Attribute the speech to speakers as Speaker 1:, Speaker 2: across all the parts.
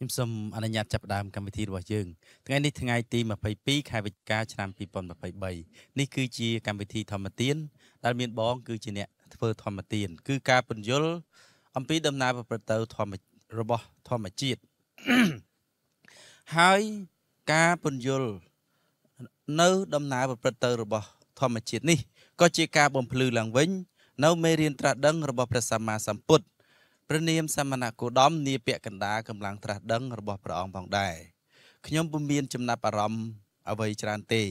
Speaker 1: ខ្ញុំសូមអនុញ្ញាតចាប់ផ្ដើមកម្មវិធីរបស់យើងថ្ងៃនេះថ្ងៃទី22ខែវិច្ឆិកាឆ្នាំ2023នេះគឺជាកម្មវិធីធម្មទាន ដែលមានបង គឺជាអ្នកធ្វើ ធម្មទាន គឺការពន្យល់អំពីដំណើរប្រព្រឹត្តទៅធម្មរបស់ធម្មជាតិហើយការពន្យល់នៅ ដំណើរប្រព្រឹត្តទៅរបស់ធម្មជាតិនេះក៏ជាការបំភ្លឺឡើងវិញ នៅមេរៀនត្រាស់ដឹង របស់ព្រះសម្មាសម្ពុទ្ធព្រះនាមសមណគោដមនាពាក់កណ្ដាលកម្លាំងត្រាស់ដឹងរបស់ព្រះអង្គផងដែរខ្ញុំពុំមានចំណាប់អារម្មណ៍អ្វីច្រើនទេ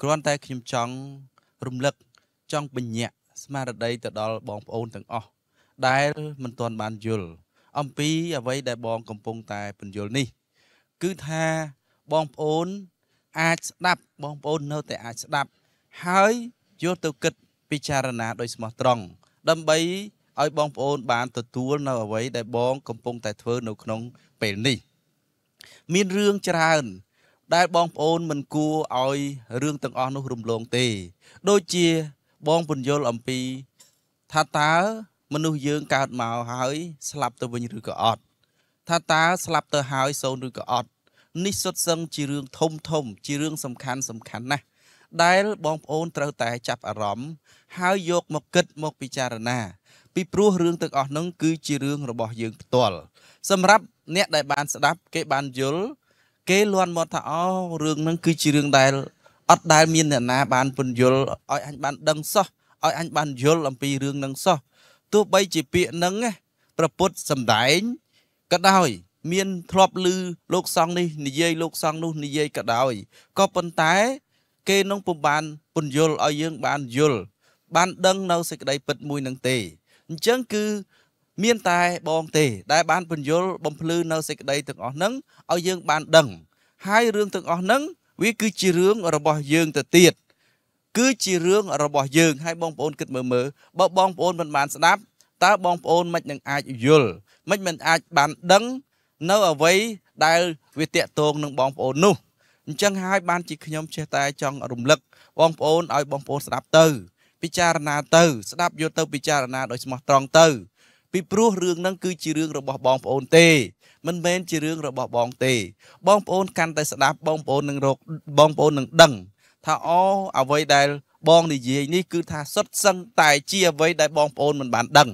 Speaker 1: គ្រាន់តែខ្ញុំចង់រំលឹកចង់បញ្ញាក់ស្មារតីទៅដល់បងប្អូនទាំងអស់ដែលមិនទាន់បានយល់អំពីអ្វីដែលបងកំពុងតែពន្យល់នេះគឺថាបងប្អូនអាចស្ដាប់បងប្អូននៅតែអាចស្ដាប់ ហើយយកទៅគិតពិចារណាដោយស្មោះត្រង់ដើម្បីឲ្យបងប្អូនបានទទួលនៅអ្វីដែលបងកំពុងតែធ្វើនៅក្នុងពេលនេះមានរឿងច្រើន ដែលបងប្អូនមិនគួរឲ្យរឿងទាំងអស់នោះរំលងទេ ដូចជាបងពន្យល់អំពី ថាតើមនុស្សយើងកើតមកហើយស្លាប់ទៅវិញឬក៏អត់ថាតើស្លាប់ទៅហើយសូន្យឬក៏អត់នេះសុទ្ធសឹងជារឿងធំធំ ជារឿងសំខាន់សំខាន់ណាស់ដែលបងប្អូនត្រូវតែចាប់អារម្មណ៍ហើយយកមកគិតមកពិចារណាពីព្រោះរឿងទាំងអស់ហ្នឹងគឺជារឿងរបស់យើងផ្ទាល់សម្រាប់អ្នកដែលបានស្ដាប់គេបានយល់គេលាន់មកថាអូរឿងហ្នឹងគឺជារឿងដែលអត់ដែលមានអ្នកណាបានពន្យល់ឲ្យអញបានដឹងសោះឲ្យអញបានយល់អំពីរឿងហ្នឹងសោះទោះបីជាពាក្យហ្នឹងប្រពុតសំដែងក៏ដោយ មានធ្លាប់ឮលោកសង្ឃនេះនិយាយលោកសង្ឃនោះនិយាយក៏ដោយក៏ប៉ុន្តែ គេនឹងពុំបានពន្យល់ឲ្យយើងបានយល់បានដឹងនៅសេចក្តីពិតមួយនឹងទេអញ្ចឹងគឺមានតែបងទេដែលបានពន្យល់បំភ្លឺនៅសេចក្តីទាំងអស់ហ្នឹងឲ្យយើងបានដឹង ហើយរឿងទាំងអស់ហ្នឹងវាគឺជារឿងរបស់យើងទៅទៀតគឺជារឿងរបស់យើងហើយបងប្អូនគិតមើលមើលបើបងប្អូនមិនបានស្ដាប់តើបងប្អូនមិននឹងអាចយល់មិនមិនអាចបានដឹងនៅអ្វីដែលវាតាក់ទងនឹងបងប្អូននោះអញ្ចឹងហើយបានជាខ្ញុំចេះតែចង់រំលឹកបងប្អូនឲ្យបងប្អូនស្ដាប់ទៅពិចារណាទៅស្ដាប់យកទៅពិចារណាដោយស្មោះត្រង់ទៅពីព្រោះរឿងហ្នឹងគឺជារឿងរបស់បងប្អូនទេមិនមែនជារឿងរបស់បងទេ បងប្អូនកាន់តែស្ដាប់បងប្អូននឹងរកបងប្អូននឹងដឹង ថាអូអ្វីដែលបងនិយាយនេះគឺថាសុទ្ធសឹងតែជាអ្វីដែលបងប្អូនមិនបានដឹង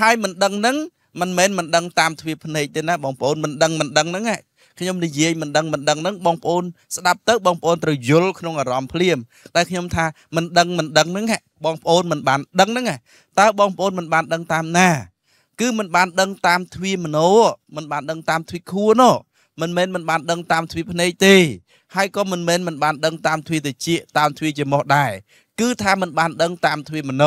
Speaker 1: ហើយមិនដឹងហ្នឹង មិនមែនមិនដឹងតាមទ្វារភ្នែកទេណាបងប្អូនមិនដឹងមិនដឹងហ្នឹងខ្ញុំនិយាយមិនដឹងមិនដឹងហ្នឹងបងប្អូនស្ដាប់ទៅបងប្អូនត្រូវយល់ក្នុងអារម្មណ៍ភ្លាមតែខ្ញុំថាមិនដឹងមិនដឹងហ្នឹងបងប្អូនមិនបានដឹងហ្នឹងតើបងប្អូនមិនបានដឹងតាមណា គឺមិនបានដឹងតាមទ្វីមโนមិនបានដឹងតាមទ្វីខួនមិនមែនមិនបានដឹងតាមទ្វីភ្នែកទេហើយក៏មិនមែនមិនបានដឹងតាមទ្វីតិចតាមទ្វីជាមោះដែរគឺថាមិនបានដឹងតាមទ្វីមโน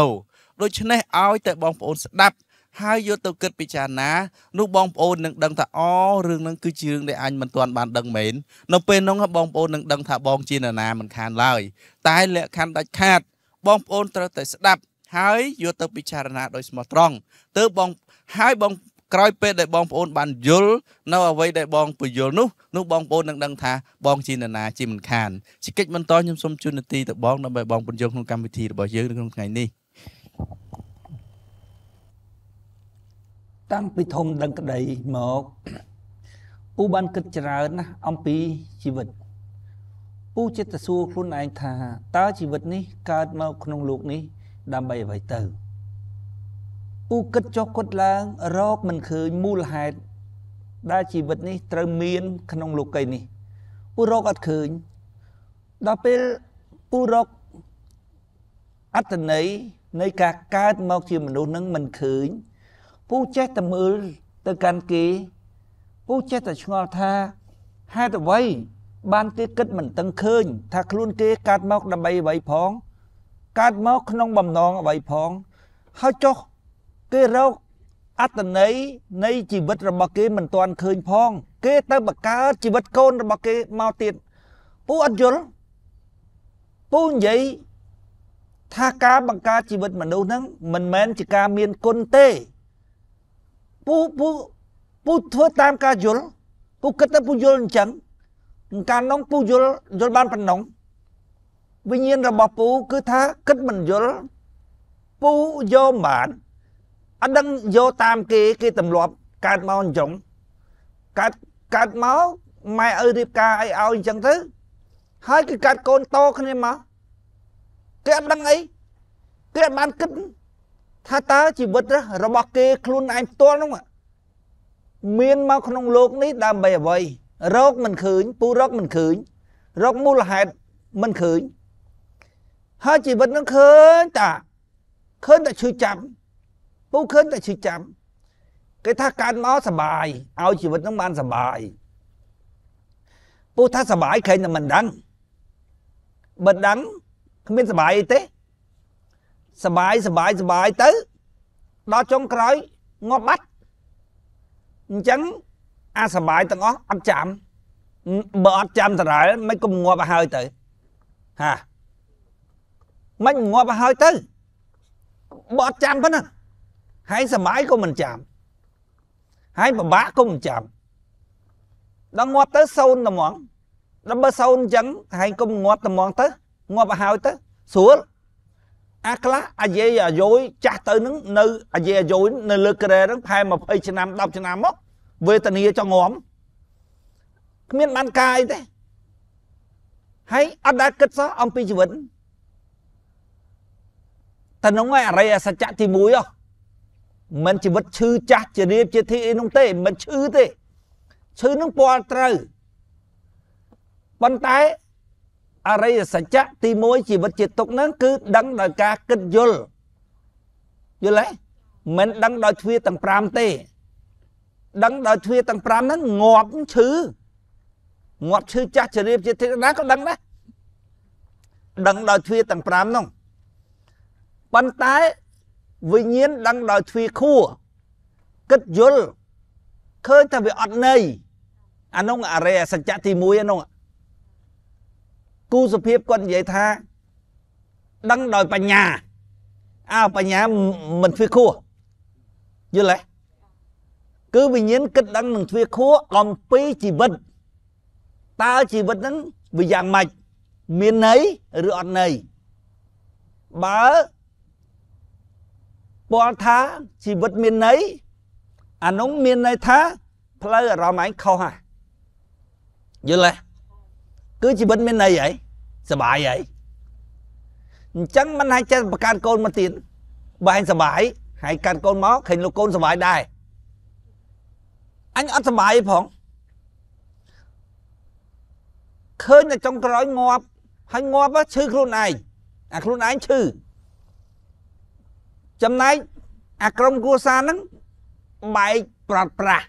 Speaker 1: ដូច្នេះឲ្យតែបងប្អូនស្ដាប់ហើយយកទៅគិតពិចារណានោះបងប្អូននឹងដឹងថាអូរឿងហ្នឹងគឺជារឿងដែលអញមិនទាន់បានដឹងមែននៅពេលនោះបងប្អូននឹងដឹងថាបងជានរណាមិនខានឡើយតែលក្ខខណ្ឌដាច់ខាតបងប្អូនត្រូវតែស្ដាប់ ហើយយកទៅពិចារណា ដោយស្មោះត្រង់ទើបបងហើយបងក្រោយពេលដែលបងប្អូនបានយល់នៅអ្វីដែលបងពយល់នោះនោះបងប្អូននឹងដឹងថាបងជានរណាជាមិនខានជាកិច្ចបន្តខ្ញុំសូមជូននីតិទៅបងដើម្បីបងពន្យល់ក្នុងកម្មវិធីរបស់យើងនៅក្នុងថ្ងៃនេះតាំងពីធំដឹងក្តីមក
Speaker 2: ពូបានគិតច្រើនណាស់អំពីជីវិតពូចិត្តសួរខ្លួនឯងថាតើជីវិតនេះកើតមកក្នុងលោកនេះដើម្បីអ្វីទៅពូគិតចុះគិតឡើងរកមិនឃើញមូលហេតុដែលជីវិតនេះត្រូវមានក្នុងលោកីយ៍នេះពូរកអត់ឃើញដល់ពេលពូរកអត្តន័យនៃការកើតមកជាមនុស្សនឹងមិនឃើញពូចេះតែមើលទៅកាន់គេពូចេះតែឆ្ងល់ថាហេតុអ្វី បានគេគិតមិនតឹងឃើញថាខ្លួនគេកើតមកដើម្បីអ្វីផងកើតមកក្នុងបំណងអ្វីផងហើយចុះគេរកអត្តន័យនៃជីវិតរបស់គេមិនទាន់ឃើញផង គេទៅបកើតជីវិតកូនរបស់គេមកទៀតពូអត់យល់ពូនិយាយថាការបង្កើតជីវិតមនុស្សហ្នឹង មិនមែនជាការមានគុណទេពូពូពូធ្វើតាមការយល់ពូគិតថាពូយល់អញ្ចឹងកាលនោះពូយល់យល់បានប៉ុណ្ណឹងវិញ្ញាណរបស់ពូគឺថាគិតមិនយល់ពូយកបានអត់ដឹងយកតាមគេគេទម្លាប់កើតមកអញ្ចឹងកើតកើតមកម៉ែឪរៀបការអីឲ្យអញ្ចឹងទៅហើយគឺកើតកូនតគ្នាមកគេអត់ដឹងអីគេអត់បានគិតថាតើជីវិតរបស់គេ ខ្លួនឯងផ្ទាល់នោះមានមកក្នុងលោកនេះដើម្បីអ្វីរោគមិនឃើញពូរោគមិនឃើញរោគមូលហេតុមិនឃើញហើយជីវិតនឹងឃើញតាឃើញតែឈឺចាប់ពូឃើញតែឈឺចាប់គេថាកើតមកសបាយឲ្យជីវិតនឹងបានសបាយពូថាសបាយឃើញតែមិនដឹងបើដឹងគ្មានសបាយអីទេសបាយសបាយសបាយទៅដល់ចុងក្រោយងាប់បាត់អញ្ចឹងអាសបាយទាំងអស់អត់ចាំបើអត់ចាំតារ៉ែមិនក៏ងាប់ឲ្យហើយទៅហាមិនងាប់ឲ្យហើយទៅបើអត់ចាំប៉ុណ្ណឹងហើយសបាយក៏មិនចាំហើយពិបាកក៏មិនចាំដល់ងាប់ទៅសូនត្មងដល់បើសូនអញ្ចឹងហើយកុំងាប់ត្មងទៅងាប់ឲ្យហើយទៅស្រួលអាខ្លះអាយេអាយយចាស់ទៅនឹងនៅអាយេអាយយនៅលើក្រែហ្នឹងផែ20ឆ្នាំ10ឆ្នាំមកវេទនាចងំគ្មានបានកាយទេហើយអត់ដែលគិតសោះអំពីជីវិតតែនោះឯអរិយសច្ចៈទី1ហ៎មិនជីវិតឈឺចាស់ជារៀបជាធីអីនោះទេ មិនឈឺទេឈឺនឹងពណ៌ត្រូវប៉ុន្តែអរិយសច្ចៈទី1ជីវិតជាទុកហ្នឹងគឺដឹងដោយការគិតយល់យល់ទេមិនដឹងដោយទ្វាទាំង5ទេ ដឹងដោយទ្វាទាំង5ហ្នឹងងាប់ឈឺងាប់ឈឺចាស់ជរាបជាទេណាក៏ដឹងដែរដឹងដោយទ្វាទាំង5ហ្នឹងប៉ុន្តែវិញ្ញាណដឹងដោយទ្វាខួរគិតយល់ឃើញថាវាអត់ន័យអានោះអរិយសច្ចៈទី1អានោះគូសុភាពគាត់និយាយថាដឹងដោយបញ្ញាអើបញ្ញាមិនធ្វើខួយល់ទេគឺវិញ្ញាណគិត ដឹងនឹងទ្វាខួអំពីជីវិតតើជីវិតហ្នឹងវាយ៉ាងម៉េចមានន័យឬអត់ន័យបើពលថាជីវិតមានន័យអានោះមានន័យថា ផ្លូវអារម្មណ៍ឯងខុសហ่ะយល់ទេគឺជីវិតមានន័យហើយសบายហើយអញ្ចឹងមិនអាចចេះបង្កើតកូនមកទៀតបើឯងសบายហើយកាត់កូនមកឃើញលោកកូនសบายដែរអញអត់សบายផងឃើញតែចុងក្រោយងាប់ហើយងាប់ឈឺខ្លួនឯងអាខ្លួនឯងឈឺចំណែកអាក្រុមគ្រួសារហ្នឹងបែកប្រត់ប្រាស់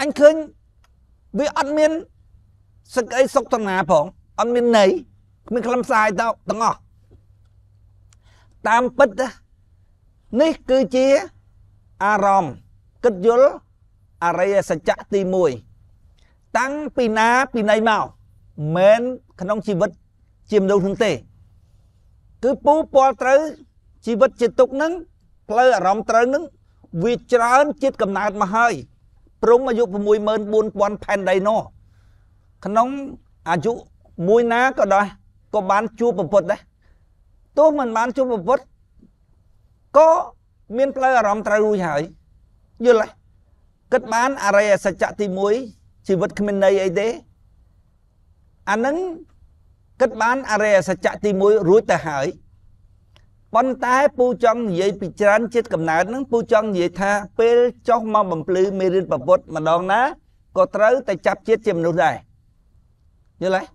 Speaker 2: អញឃើញវាអត់មានសឹកអីសុកតាណាផងអត់មានន័យគ្មានខ្លឹមសារទៅទាំងអស់តាមពិត នេះគឺជាអារម្មណ៍គិតយល់អរិយសច្ចៈទី1តាំងពីណាពីណីមកមិនក្នុងជីវិតជាមនុស្សនឹងទេ គឺពូពលត្រូវជីវិតជាទុកនឹងផ្លូវអារម្មណ៍ត្រូវនឹងវាច្រើនជាតិកំណើតមកហើយព្រំអាយុ64000ផែនដីនោះក្នុងអាយុមួយណាក៏ដោយក៏បានជួបប្រពុតដែរទោះមិនបានជួបប្រពុតក៏មានផ្លូវអារម្មណ៍ត្រូវរួចហើយយល់ហើយគិតបានអរិយសច្ចៈទី1ជីវិតគ្មានន័យអីទេ អានឹងគិតបានអរិយសច្ចៈទី1រួចទៅហើយប៉ុន្តែពូចង់និយាយពីច្រើនចិត្តកំណើតនឹង ពូចង់និយាយថា ពេលចុះមកបំភ្លឺមេរៀនប្រពុតម្ដងណាក៏ត្រូវតែចាប់ចិត្តជាមនុស្សដែរយល់ទេ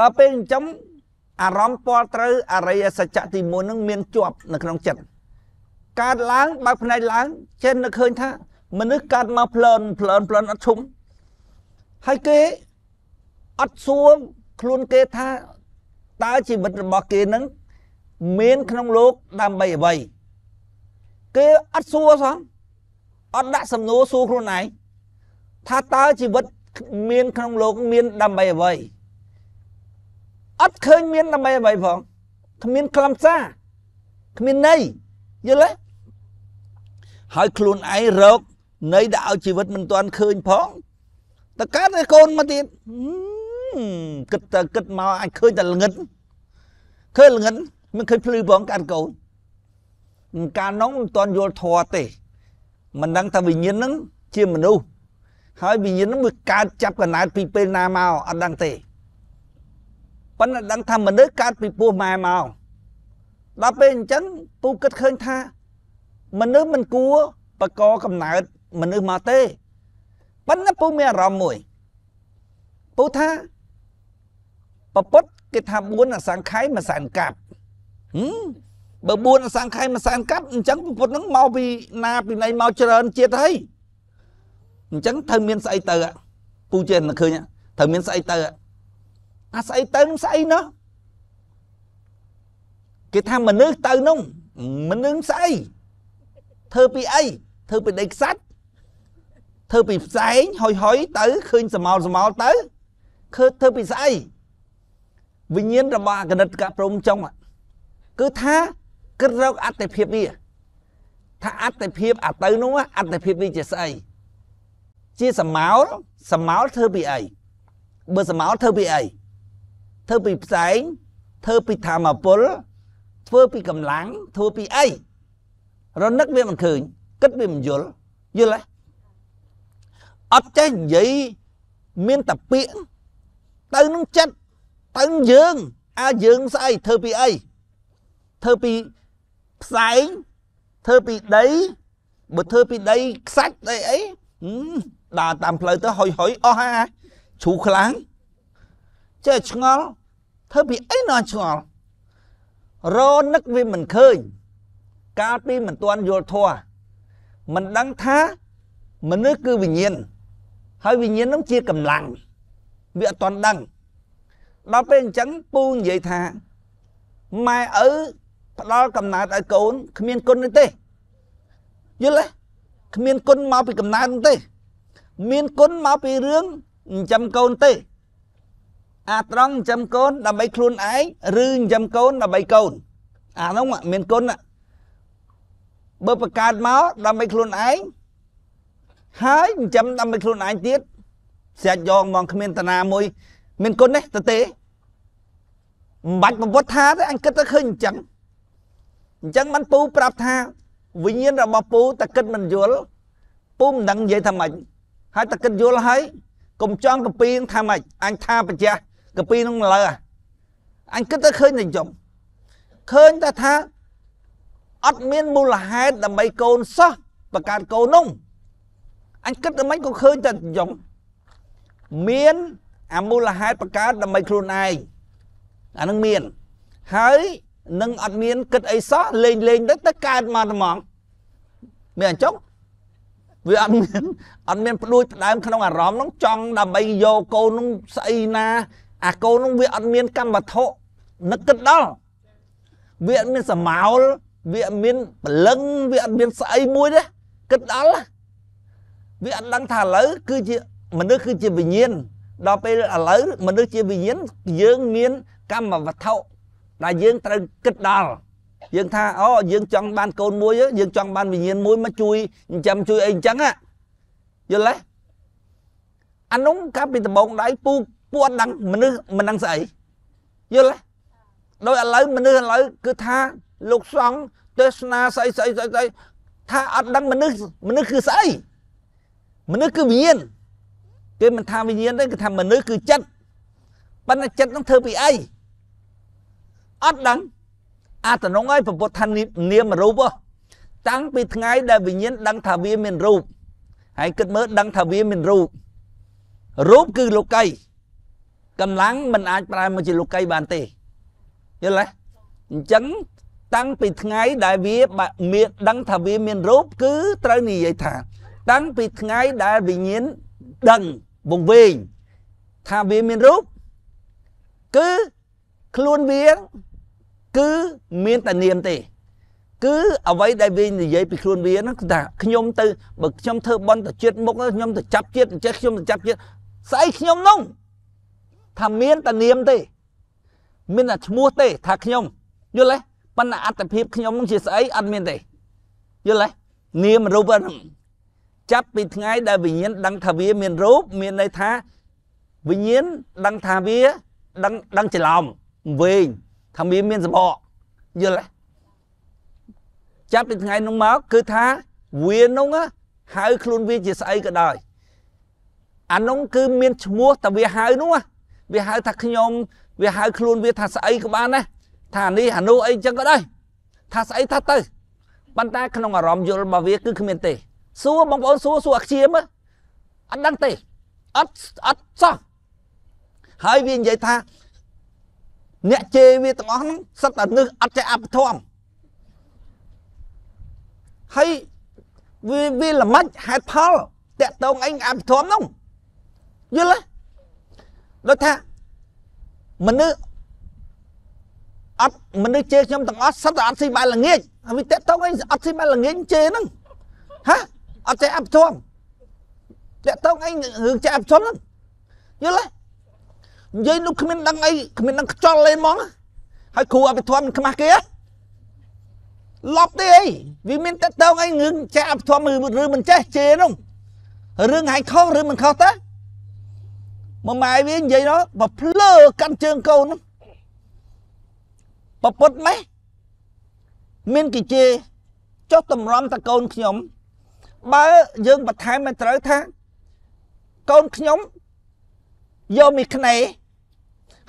Speaker 2: ដល់ពេលចិញ្ចឹមអារម្មណ៍ពលត្រូវអរិយសច្ចៈទី1នឹង មានជាប់ នៅក្នុងចិត្តកើតឡើងបើកផ្នែកឡើងចេះនឹកឃើញថា មនុស្សកើតមកផ្លន់ផ្លន់ផ្លន់អត់ឈុំហើយគេអត់សួរខ្លួនគេថាតើជីវិតរបស់គេនឹងមានក្នុងលោកដើម្បីអ្វី គេអត់សួរសោះអត់ដាក់សំណួរសួរខ្លួនឯងថាតើជីវិតមានក្នុងលោក មានដើម្បីអ្វីអត់ឃើញមានដើម្បីអ្វីផងគ្មានខ្លឹមសារគ្មានន័យយល់ទេហើយខ្លួនឯងរកន័យដាក់ឲ្យជីវិតមិនទាន់ឃើញផងតើកើតឯកូនមកទៀតគិតទៅគិតមកអាចឃើញតែល្ងិតឃើញល្ងិតមិនឃើញភ្លឺផងកើតកូនកាលនោះមិនទាន់យល់ធម៌ទេមិនដឹងថាវិញ្ញាណនឹងជាមនុស្សហើយវិញ្ញាណនឹងវាកើតចាប់កណើតពីពេលណាមកអត់ដឹងទេប៉ុន្តែដឹងថាមនុស្សកើតពីពោះម៉ែមកដល់ពេលអញ្ចឹងពូគិតឃើញថាមនុស្សមិនគួរបកកំណើតមនុស្សមកទេប៉ុន្តែពូមានអារម្មណ៍មួយ ពូថាប្រពុតគេថា4អសង្ខ័យមួយសែនកាប់ហឹមបើ4អសង្ខ័យមួយសែនកាប់អញ្ចឹងប្រពុតនឹងមកពីណាពីណីមកច្រើនជាតិហើយអញ្ចឹងត្រូវមានស្អីទៅពូចេះឃើញត្រូវមានស្អីទៅអាស្អីទៅនឹងស្អីនោះគេថាមនុស្សទៅនោះមនុស្សស្អីធ្វើពីអីធ្វើពីដីខ្សាច់ធ្វើពីផ្សែងហុយហុយទៅឃើញសមោលសមោលទៅឃើញធ្វើពីស្អីវិញ្ញាណរបស់អកណិតកព្រមចុងគឺថាគិតរកអត្តភាពវាថាអត្តភាពអាទៅនោះអត្តភាពវាជាស្អីជាសមោលសមោលធ្វើពីអីបើសមោលធ្វើពីអីធ្វើពីផ្សែងធ្វើពីធម្មពលធ្វើពីកម្លាំងធ្វើពីអីរនឹកវាមិនឃើញគិតវាមិនយល់យល់ទេអត់ចេះនិយាយមានតពាកទៅនឹងចិត្តទៅយើងអាយើងស្អីធ្វើពីអីធ្វើពីផ្សែងធ្វើពីដីបើធ្វើពីដីខ្សាច់ដីអីដើរតាមផ្លូវទៅហុយហុយអស់ហើយជ្រូខ្លាំងចេះឆ្ងល់ធ្វើពីអីណោះឆ្ងល់រនឹកវាមិនឃើញកាលពីមិនទាន់យល់ធัวមិនដឹងថាមនុស្សគឺវិញ្ញាណហើយវិញ្ញាណនឹងជាកម្លាំងវាអត់ទាន់ដឹងដល់ពេលអញ្ចឹងពូនិយាយថាម៉ែឪផ្ដល់កំណើតឲ្យកូនគ្មានគុណទេយល់ទេគ្មានគុណមកពីកំណើតទេមានគុណមកពីរឿងចិញ្ចឹមកូនទេ អាត្រង់ចិញ្ចឹមកូនដើម្បីខ្លួនឯងឬចិញ្ចឹមកូនដើម្បីកូនអានោះមានគុណបើបង្កើតមកដើម្បីខ្លួនឯងហើយចិញ្ចឹមដើម្បីខ្លួនឯងទៀតស្រាច់យកមកគ្មានតាណាមួយ មានគុណទេតទេមិនបាច់ប្រវត្តិថាទេអញគិតទៅឃើញអញ្ចឹងអញ្ចឹងបានពូប្រាប់ថា វិញ្ញាណរបស់ពូតែគិតមិនយល់ពូមិនដឹងនិយាយថាម៉េចហើយតែគិតយល់ហើយកុំចង់កពីថាម៉េចអញថាប្រជះកពីនឹងលើអញគិតទៅឃើញតែចំឃើញតែថាអត់មានមូលហេតុដើម្បីកូនសោះបង្កើតកូននោះអញគិតតែមិនក៏ឃើញតែចំមានអាមូលហេតុបង្កើតដើម្បីខ្លួនឯងអានឹងមានហើយនឹងអត់មានគិតអីសោះលេងលេងទៅទៅកើតមកតែហ្មងមានអញ្ចឹងវាអត់មានអត់មានផ្ដួចផ្ដើមក្នុងអារម្មណ៍នឹងចង់ដើម្បីយកកូននឹងស្អីណាអាកូននឹងវាអត់មាន កម្មវត្ថុនឹកគិតដល់វាអត់មានសមោលវាអត់មានពលឹងវាអត់មាន ស្អីមួយទេគិតដល់វាអត់ដឹងថាឥឡូវគឺជាមនុស្សគឺជាវិញ្ញាណដល់ពេលឥឡូវមនុស្សជាវិញ្ញាណយើងមាន កម្មវត្ថុដែលយើងត្រូវគិតដល់យើងថាអូយើងចង់បានកូនមួយយើងចង់បានវិញ្ញាណមួយមកជួយចិញ្ចឹមជួយអីអញ្ចឹងយល់ទេអានោះកាលពីដំបងដៃពូពូអត់ដឹងមនុស្សមិនដឹងស្អីយល់ទេដោយឥឡូវមនុស្សឥឡូវគឺថាលោកសង្ឃទេសនាស្អីស្អីស្អីស្អីថាអត់ដឹងមនុស្សមនុស្សគឺស្អីមនុស្សគឺវិញ្ញាណគេមិនថាវិញ្ញាណទេគេថាមនុស្សគឺចិត្តប៉ុន្តែចិត្តនឹងធ្វើពីអីអត់ដឹងអាតំណងឲ្យពុទ្ធថានាមរូបតាំងពីថ្ងៃដែលវិញ្ញាណដឹងថាវាមានរូបហើយគិតមើលដឹងថាវាមានរូបរូបគឺលោកីកម្លាំងមិន អាចប្រែមកជាលោកីបានទេយល់ទេអញ្ចឹងតាំងពីថ្ងៃដែលវាមានដឹងថាវាមានរូបគឺត្រូវនិយាយថា តាំងពីថ្ងៃដែលវិញ្ញាណដឹងបង្វែងថាវាមានរូបគឺខ្លួនវាគឺមានតែនាមទេ គឺអ្វីដែលវានិយាយពីខ្លួនវាហ្នឹងគឺថាខ្ញុំទៅបើខ្ញុំធ្វើបន់ទៅជាតិមុខខ្ញុំទៅចាប់ជាតិចេះខ្ញុំទៅចាប់ជាតិស្អីខ្ញុំនោះថាមានតែនាមទេ មានតែឈ្មោះទេ ថាខ្ញុំយល់ទេប៉ុន្តែអត្តភាពខ្ញុំនឹងជាស្អីអត់មានទេយល់ទេនាមរូបហ្នឹងចាប់ពីថ្ងៃដែលវិញ្ញាណដឹងថាវាមានរូបមានន័យថាវិញ្ញាណដឹងថាវាដឹងដឹងច្រឡំវែងថាមៀមានសម្បកយល់ទេចាប់ពីថ្ងៃនោះមកគឺថាវានោះហៅខ្លួនវាជាស្អីក៏ដោយអានោះគឺមានឈ្មោះតែវាហៅនោះវាហៅថាខ្ញុំវាហៅខ្លួនវាថាស្អីក៏បានដែរថានេះអានោះអីចឹងក៏ដោយថាស្អីថាទៅប៉ុន្តែក្នុងអារម្មណ៍យល់របស់វាគឺគ្មានទេសួរបងប្អូនសួរសួរអាខ្ជាមអត់ដឹងទេអត់អត់សោះហើយវានិយាយថាអ្នកជេរវាទាំងអស់ហ្នឹងសិតតែនឹះអត់ចេះអភិធម្មហើយវាវាល្មិចហេតុផលតកតងអីអភិធម្មហ្នឹងយល់ទេដូចថាមនុស្សអត់មនុស្សជេរខ្ញុំទាំងអស់សិតតែអត់ស៊ីបាយល្ងាចហើយវាតកតងអីអត់ស៊ីបាយល្ងាចជេរហ្នឹងហាអត់ចេះអភិធម្មតកតងអីរឿងចេះអភិធម្មហ្នឹងយល់ទេនិយាយនោះគ្មានដឹងអីគ្មានដឹងខ្ចល់ទេហ្មង ហើយគ្រូអភិធម្មមិនខ្មាស់គេលប់ទេអីវាមានតតងអីងឹងចេះអភិធម្មឬមិនចេះជេរនោះរឿងហែងខុសឬមិនខុសតាមួយម៉ែវានិយាយនោះបើភ្លើកាន់ជើងកូននោះប្រពុតម៉េះមានគេជេរចុះតម្រាំតកូនខ្ញុំ បើយើងបន្ថែមមិនត្រូវថា កូនខ្ញុំយកមីខ្នេរ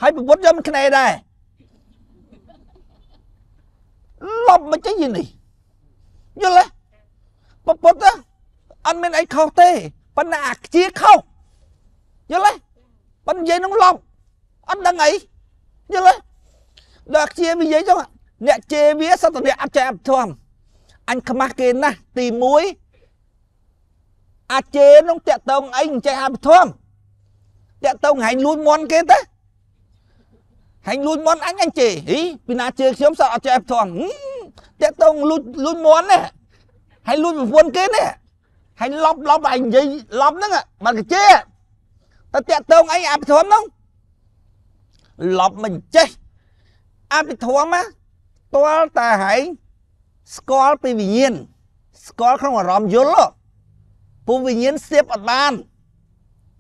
Speaker 2: ហើយប្រពន្ធយកមិនខ្នេដែរលប់មិនចេះយីនេះយល់ទេប្រពន្ធអត់មានអីខុសទេប៉ុន្តែអាខ្ជាខុសយល់ទេប៉ុន្តែនិយាយនឹងលប់អត់ដឹងអីយល់ទេដល់ខ្ជានិយាយចុះអ្នកជេរវាសត្វអ្នកអត់ចេះអត់ធំអញខ្មាស់គេណាស់ទី1អាចេរនឹងតាក់តងអីមិនចេះអត់ធំតាក់តងហែងលួចមន់គេទៅហែងលួចមន់អញអញជេហីពីណាជេខ្ញុំសោះអត់ចេះផ្ទាន់តាក់តងលួចលួចមន់នេះហែងលួចប្រពន្ធគេនេះហែងលប់លប់អញនិយាយលប់ហ្នឹងបាត់កជេតែតាក់តងអីអភិធម្មហ្នឹងលប់មិនចេះអភិធម្មណាទាល់តែហែងស្គាល់ពីវិញ្ញាណស្គាល់ក្នុងអារម្មណ៍យល់ពូវិញ្ញាណសៀបអត់បាន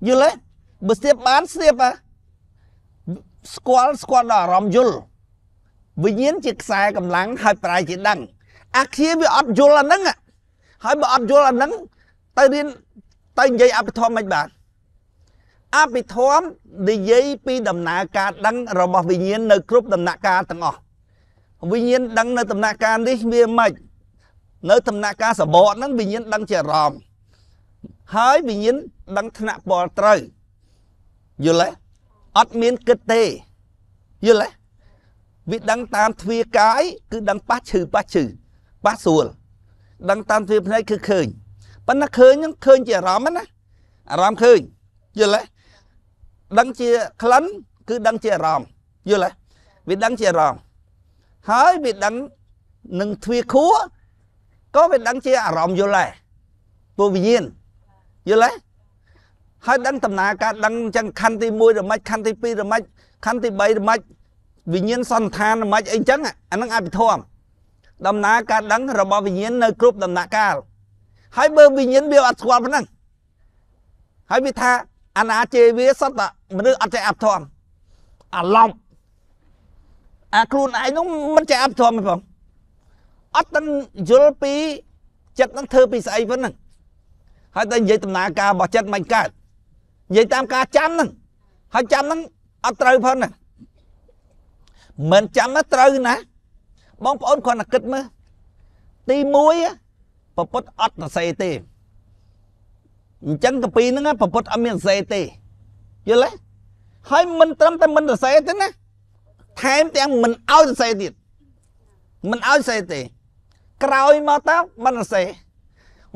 Speaker 2: យល់ទេបើសៀបបានសៀបអាស្គាល់ស្គាល់ដល់អារម្មណ៍យល់វិញ្ញាណជាខ្សែកម្លាំងហើយប្រែជាដឹងអាខ្យាវាអត់យល់អាហ្នឹងហើយបើអត់យល់អាហ្នឹងទៅរៀនទៅនិយាយអភិធម្មមិនបានអភិធម្មនិយាយពី ដំណើរការ ដឹងរបស់វិញ្ញាណនៅគ្រប់ដំណាក់កាលទាំងអស់វិញ្ញាណដឹងនៅដំណាក់កាលនេះវាមិននៅដំណាក់កាលសបកហ្នឹងវិញ្ញាណដឹងជាអារម្មណ៍ហើយវិញ្ញាណដឹងថ្នាក់ពលត្រូវយល់ទេអត់មានគិតទេយល់ទេវាដឹងតាមទ្វាកាយ គឺដឹងប៉ះឈឺប៉ះឈឺប៉ះស្រួលដឹងតាមទ្វាភ្នែកគឺឃើញប៉ុន្តែឃើញហ្នឹងឃើញជាអារម្មណ៍ណាអារម្មណ៍ឃើញយល់ទេដឹងជាក្លិនគឺដឹងជាអារម្មណ៍យល់ទេវាដឹងជាអារម្មណ៍ហើយវាដឹងនឹងទ្វាខួរក៏វាដឹងជាអារម្មណ៍យល់ដែរពូវិញ្ញាណយល់ទេហើយដឹងដំណើរការដឹងអញ្ចឹងខណ្ឌទី1រមិចខណ្ឌទី2រមិចខណ្ឌទី3រមិចវិញ្ញាណសន្តានរមិចអីអញ្ចឹងអានឹងអភិធម្មដំណើរការដឹងរបស់វិញ្ញាណនៅគ្រប់ដំណាក់កាលហើយបើវិញ្ញាណវាអត់ស្គាល់ប៉ុណ្ណឹងហើយវាថាអនាជេវាសត្វមនុស្សអត់ចេះអភិធម្មអាឡំអាខ្លួនឯងនោះមិនចេះអភិធម្មផងអត់ដឹងយល់ពីចិត្តនឹងធ្វើពីស្អីប៉ុណ្ណឹងហើយតែនិយាយដំណើរការរបស់ចិត្តមិនកើតនិយាយតាមការចាំហ្នឹងហើយចាំហ្នឹងអត់ត្រូវផងណាមិនចាំណាត្រូវណា បងប្អូនគ្រាន់តែគិតមើលទី1ប្រពុតអត់សរសេរទេអញ្ចឹងកពីហ្នឹងប្រពុតអត់មានសរសេរទេយល់ទេហើយមិនត្រឹមតែមិនសរសេរទេណាថែមទាំងមិនឲ្យសរសេរទៀតមិនឲ្យសរសេរទេ ក្រោយមកតើបានសរសេរ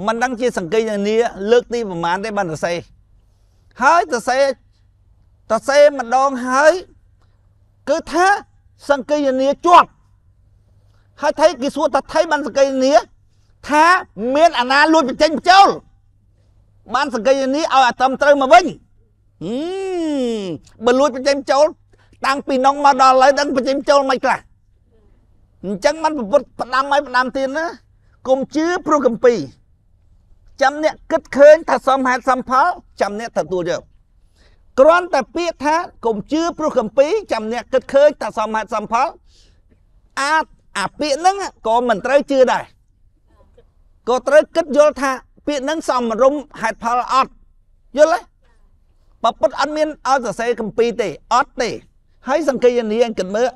Speaker 2: មិនដឹងជាសង្កេតនាលើកទីប្រមាណទេបានសរសេរហើយសរសេរសរសេរម្ដងហើយគឺថាសង្កេយនាជាប់ហើយថៃគេសួរថាថៃបានសង្កេយនាថាមានអាណាលួចបញ្ចេញបញ្ចូល បានសង្កេយនាឲ្យអាត្រឹមត្រូវមកវិញហឹមបើលួចបញ្ចេញបញ្ចូលតាំងពីនងមកដល់ឥឡូវដឹងបញ្ចេញបញ្ចូលមិនខ្លះអញ្ចឹងມັນប្រពុតផ្ដាំឲ្យផ្ដាំទៀតណាកុំជឿព្រោះកម្ពីចាំអ្នកគិតឃើញថាសមហេតុសមផលចាំអ្នកទទួលយកគ្រាន់តែពាក្យថាកុំជឿព្រោះកម្ពីចាំអ្នក គិតឃើញថាសមហេតុសមផលអាអាពាក្យហ្នឹងក៏មិនត្រូវជឿដែរក៏ត្រូវគិតយល់ថា ពាក្យហ្នឹងសមរម្យហេតុផលអត់យល់ទេបើពុតអត់មានឲ្យសរសេរកម្ពីទេអត់ទេហើយសង្កេយនីអញគិតមើល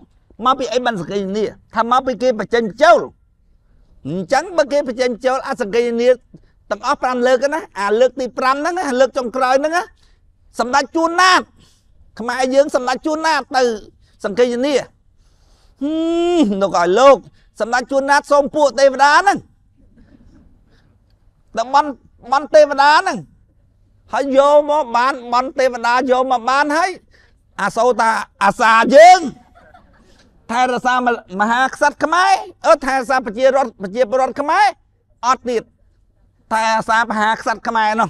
Speaker 2: មកពីអីបានសង្កេយនីថាមកពីគេបច្ចេកបញ្ចូលអញ្ចឹងបើគេបច្ចេកបញ្ចូលអាសង្កេយនីទាំងអស់5លើកណាអាលើកទី5ហ្នឹងណាលើកចុងក្រោយហ្នឹងណាសម្ដេចជួនណាតខ្មែរយើងសម្ដេចជួនណាតទៅសង្គិយនីហឹមនោះឲ្យលោកសម្ដេចជួនណាតសូមពួកទេវតាហ្នឹងតំបន់បន់ទេវតាហ្នឹងហើយយកមកបានបន់ទេវតាយកមកបាន ហើយអាសោតាអាសាយើងថែរក្សាមហាក្សត្រខ្មែរអឺថែរក្សាប្រជារដ្ឋប្រជាពលរដ្ឋខ្មែរអត់ទៀតតែអាសាមហាក្សត្រខ្មែរនោះ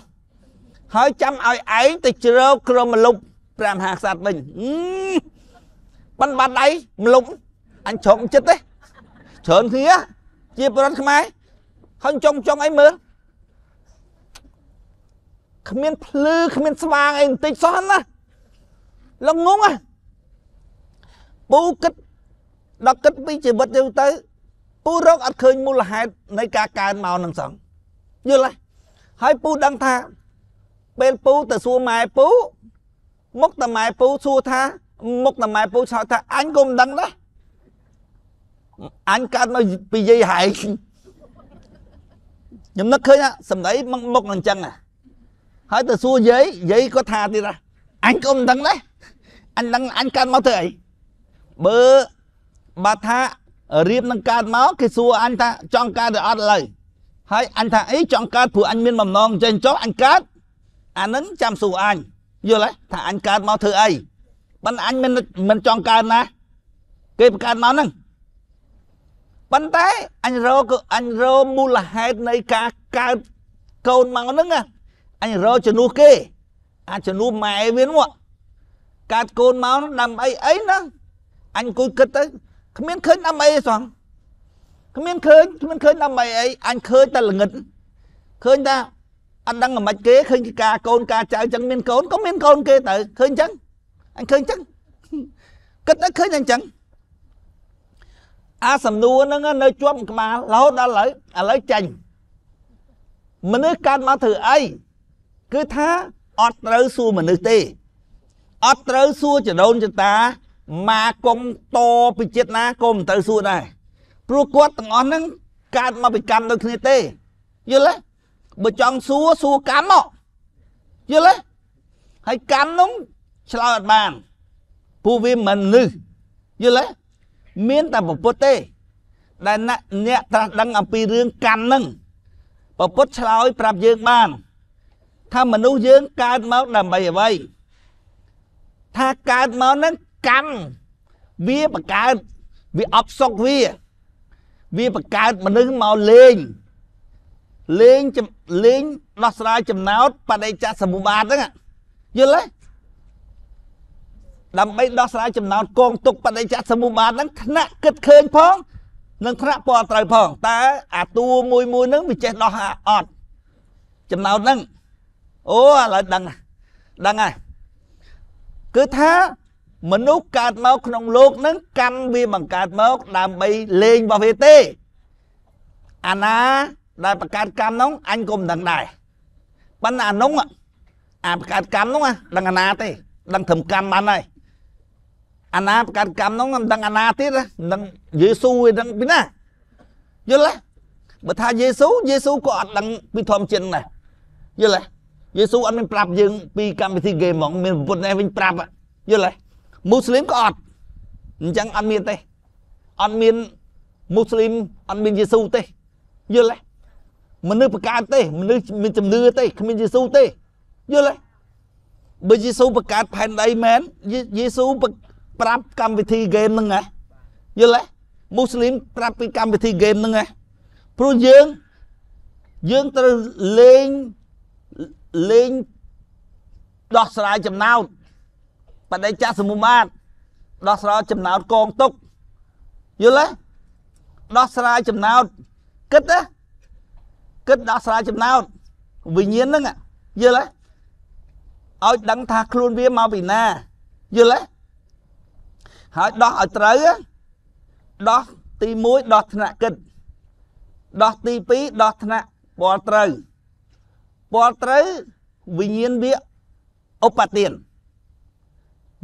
Speaker 2: ហើយចាំឲ្យឯងទៅជ្រោក្រមលុបព្រះមហាក្សត្រវិញបិណ្ឌបាត់ដៃមលុបអញជ្រុំចិត្តទេច្រើនគ្នាជាប្រដ្ឋខ្មែរហើយចង់ចង់អីមើលគ្មានភ្លឺគ្មាន ស្វាងអីបន្តិចសោះណាលងងពូគិតដល់គិតពីជីវិតទៅទៅពូរកអត់ឃើញមូលហេតុនៃការកើនមកនឹងសង្ឃយល់ហើយហើយពូដឹងថាពេលពូទៅសួរម៉ែពូមុខតម៉ែពូសួរថាមុខតម៉ែពូឆ្លើយថាអញក៏មិនដឹងដែរអញកើតមកពីយាយហែងខ្ញុំនឹកឃើញសម្ដី មកមុខអញ្ចឹងហើយទៅសួរយាយយាយក៏ថាទៀតណាអញក៏មិនដឹងដែរអញដឹងអញកើតមកធ្វើអីបើបើថារៀបនឹងកើតមកគេសួរអញថាចង់កើតឬអត់ឡើយហើយអញថាអីចង់កើតព្រោះអញមានបំណងចេញចុះអញកើតអានឹងចាំសួរអញយល់ទេថាអញកើតមកធ្វើអីប៉ិនអញមិនមិនចង់កើតណាគេបង្កើតមកហ្នឹងប៉ុន្តែអញរកអញរកមូលហេតុនៃការកើតកូនមកហ្នឹងអញរកជំនួសគេអាចជំនួសម៉ែវានោះកើតកូនមកដើម្បីអីណាអញអង្គុយគិតទៅគ្មានឃើញដើម្បីអីសោះគ្មានឃើញគ្មានឃើញដើម្បីអីអញឃើញតែល្ងិតឃើញតែអត់ដឹងអាម៉េចគេឃើញការកូនការចៅចឹងមានកូនក៏មានកូនគេទៅឃើញចឹងអញឃើញចឹងគិតតែឃើញតែចឹងអាសំណួរហ្នឹងនៅជាប់ក្បាលរហូតដល់ឥឡូវឥឡូវចាញ់មនុស្សកើតមកធ្វើអីគឺថាអត់ត្រូវសួរមនុស្សទេអត់ត្រូវសួរចដូនចតាម៉ាកុំតពីចិត្តណាកុំត្រូវសួរដែរព្រោះគាត់ទាំងអស់ហ្នឹងកើតមកពីកម្មដូចគ្នាទេយល់ទេបើចង់សួរសួរកម្មមកយល់ទេហើយកម្មនោះឆ្លើយអត់បានព្រោះវាមិនលឹះយល់ទេមានតែពពុទ្ធទេ ដែលអ្នកត្រាស់ដឹងអំពីរឿងកម្មហ្នឹងពពុទ្ធឆ្លើយប្រាប់យើងបានថាមនុស្សយើងកើតមកដើម្បីអ្វីថាកើតមកហ្នឹងកម្មវាបង្កើតវាអបសុកវាវាបង្កើតមនុស្សមកលេងលេងលេងដោះស្រាយ ចំណោទបដិច្ចសមុបាទហ្នឹងយល់ទេដើម្បីដោះស្រាយចំណោទកងទុកបដិច្ចសមុបាទហ្នឹងថ្នាក់គិតឃើញផង និងថ្នាក់ពណ៌ត្រូវផងតើអាតួមួយមួយហ្នឹងវាចេះដោះអត់ចំណោទហ្នឹងអូឥឡូវដឹងដឹងហើយគឺថាមនុស្សកើតមកក្នុងលោកនឹងកម្មវាបង្កើតមកដើម្បីលេងរបស់វាទេអាណាដែលបង្កើតកម្មនោះអញក៏មិនដឹងដែរប៉ុន្តែអានោះអាបង្កើតកម្មនោះដឹងអាណាទេដឹងត្រឹមកម្មបានហើយអាណាបង្កើតកម្មនោះមិនដឹងអាណាទៀតមិនដឹងយេស៊ូវឯងដឹងពីណាយល់ទេបើថាយេស៊ូវយេស៊ូវក៏អត់ដឹងពីធម្មជាតិដែរយល់ទេយេស៊ូវអត់មានប្រាប់យើង ពី កម្មវិធីហ្គេមហ្មង មានពុទ្ធណែវិញប្រាប់យល់ទេមូស្លីមក៏អត់អញ្ចឹងអត់មានទេអត់មានមូស្លីមអត់មានយេស៊ូទេយល់ទេមនុស្សបកើតទេមនុស្សមានជំនឿទេគ្មានយេស៊ូទេយល់ទេបើយេស៊ូបង្កើតផែនដីមែនយេស៊ូប្រាប់កម្មវិធីហ្គេមហ្នឹងណាយល់ទេមូស្លីមប្រាប់ពីកម្មវិធីហ្គេមហ្នឹងណាព្រោះយើងយើងត្រូវលេងលេងដោះស្រាយចំណោទបដិច្ចសមុមាតដោះស្រាយចំណោទកងទុកយល់ទេដោះស្រាយចំណោទគិតណាគិតដោះស្រាយចំណោទវិញ្ញាណហ្នឹងយល់ទេឲ្យដឹងថាខ្លួនវាមកពីណាយល់ទេហើយដោះឲ្យត្រូវដោះទី1ដោះថ្នាក់គិតដោះទី2ដោះថ្នាក់ពលត្រូវពលត្រូវវិញ្ញាណវាឧបទាន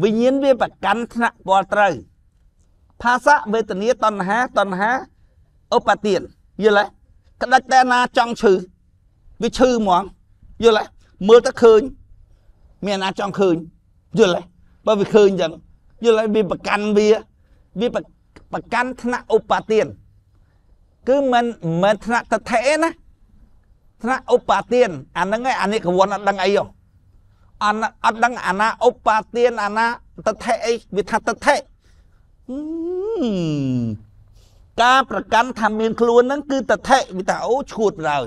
Speaker 2: វិញ្ញាណវាប្រកាន់ថ្នាក់ពលត្រូវភាសៈវេទនាតណ្ហាតណ្ហាឧបទានយល់ទេក្តិចតែណាចង់ឈឺវាឈឺហ្មងយល់ទេមើលទៅឃើញមានណាចង់ឃើញយល់ទេបើវាឃើញអញ្ចឹងយល់ហើយវាប្រកាន់វាវាប្រកាន់ថ្នាក់ឧបទាន គឺមិនមិនថ្នាក់តថេណាថ្នាក់ឧបទានអាហ្នឹងឯងអានេះកវណ្ណអត់ដឹងអីហ៎អត់អត់ដឹងអាណាឧបាទានអាណាតថេអីវាថាតថេការប្រកាន់ថាមានខ្លួនហ្នឹងគឺតថេវាថាអូឈួតឡើយ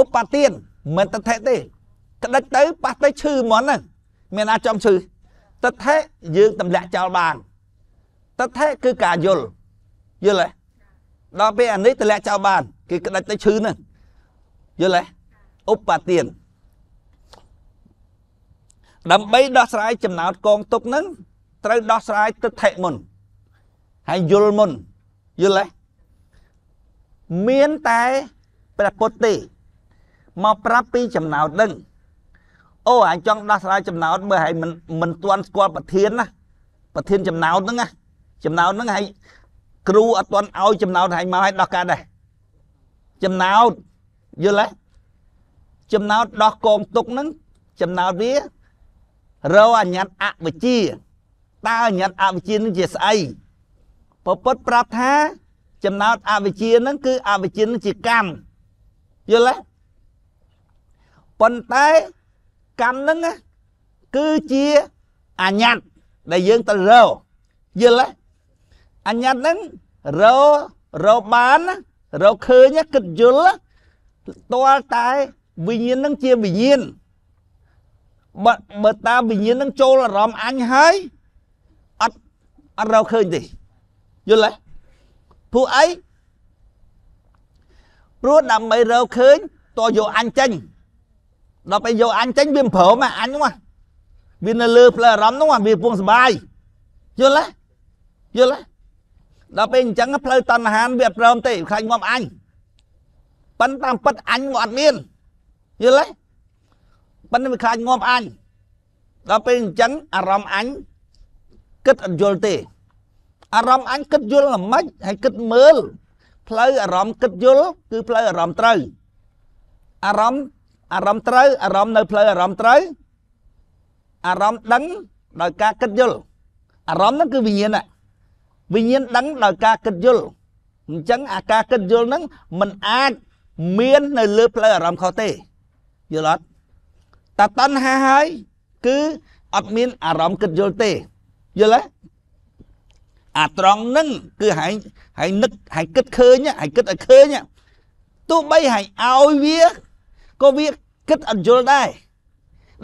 Speaker 2: ឧបាទានមិនតថេទេ ក្តិចទៅប៉ះទៅឈឺហ្មងហ្នឹងមានអាចចំឈឺតថេយើងទម្លាក់ចោលបានតថេគឺការយល់យល់ទេដល់ពេលអានេះទម្លាក់ចោលបានគឺក្តិចទៅឈឺហ្នឹងយល់ទេឧបាទានដើម្បីដោះស្រាយចំណោទកងទុកនឹងត្រូវដោះស្រាយទិដ្ឋិមុនហើយយល់មុនយល់ទេមានតែព្រះពុទ្ធទេមកប្រាប់ពីចំណោទនឹងអូអញចង់ដោះស្រាយចំណោទមើលឲ្យមិនមិនទាន់ស្គាល់ប្រធានណាប្រធានចំណោទហ្នឹងណាចំណោទហ្នឹងឲ្យគ្រូអត់ទាន់ឲ្យចំណោទឲ្យមកឲ្យដោះកាត់ដែរចំណោទយល់ទេចំណោទដោះកងទុកហ្នឹងចំណោទវារកអញ្ញត្តអវិជ្ជាតើអញ្ញត្តអវិជ្ជានឹងជាស្អីពពុទ្ធប្រាប់ថា ចំណោទអវិជ្ជានឹង គឺអវិជ្ជានឹងជាកម្មយល់ទេប៉ុន្តែកម្មនឹងគឺជាអញ្ញត្តដែលយើងទៅរកយល់ទេអញ្ញត្តនឹងរករកបានរកឃើញគិតយល់ទាល់តែវិញ្ញាណនឹងជាវិញ្ញាណបើបើតាវិញ្ញាណនឹងចូលអារម្មណ៍អញហើយអត់អត់រកឃើញទេ យល់ទេពួកអីព្រោះដើម្បីរកឃើញតយកអញចេញដល់ពេលយកអញចេញវាមិនព្រមអញហ្នឹងវានៅលើផ្លូវអារម្មណ៍ហ្នឹងវាពងសបាយយល់ទេយល់ទេដល់ពេលអញ្ចឹងផ្លូវតណ្ហាវាអត់ព្រមទេខ្លាញ់មកអញប៉ុន្តែតាមពិតអញមកអត់មានយល់ទេប៉ុន្តែវាខ្លាចងាប់អញដល់ពេលអញ្ចឹងអារម្មណ៍អញគិតអត់យល់ទេអារម្មណ៍អញគិតយល់មិនហើយគិតមើល ផ្លូវអារម្មណ៍គិតយល់គឺផ្លូវអារម្មណ៍ត្រូវអារម្មណ៍អារម្មណ៍ត្រូវអារម្មណ៍នៅផ្លូវអារម្មណ៍ត្រូវអារម្មណ៍ដឹងដោយការគិតយល់អារម្មណ៍ហ្នឹងគឺវិញ្ញាណវិញ្ញាណដឹងដោយការគិតយល់អញ្ចឹងអាការគិតយល់ហ្នឹងมันអាចមាននៅលើផ្លូវអារម្មណ៍ខុសទេយល់អត់តតណ្ហាហើយគឺអត់មានអារម្មណ៍គិតយល់ទេយល់ទេអាត្រង់នឹងគឺហែងហែងនឹកហែងគិតឃើញហែងគិតឲ្យឃើញទោះបីហែងឲ្យវាក៏វាគិតអត់យល់ដែរ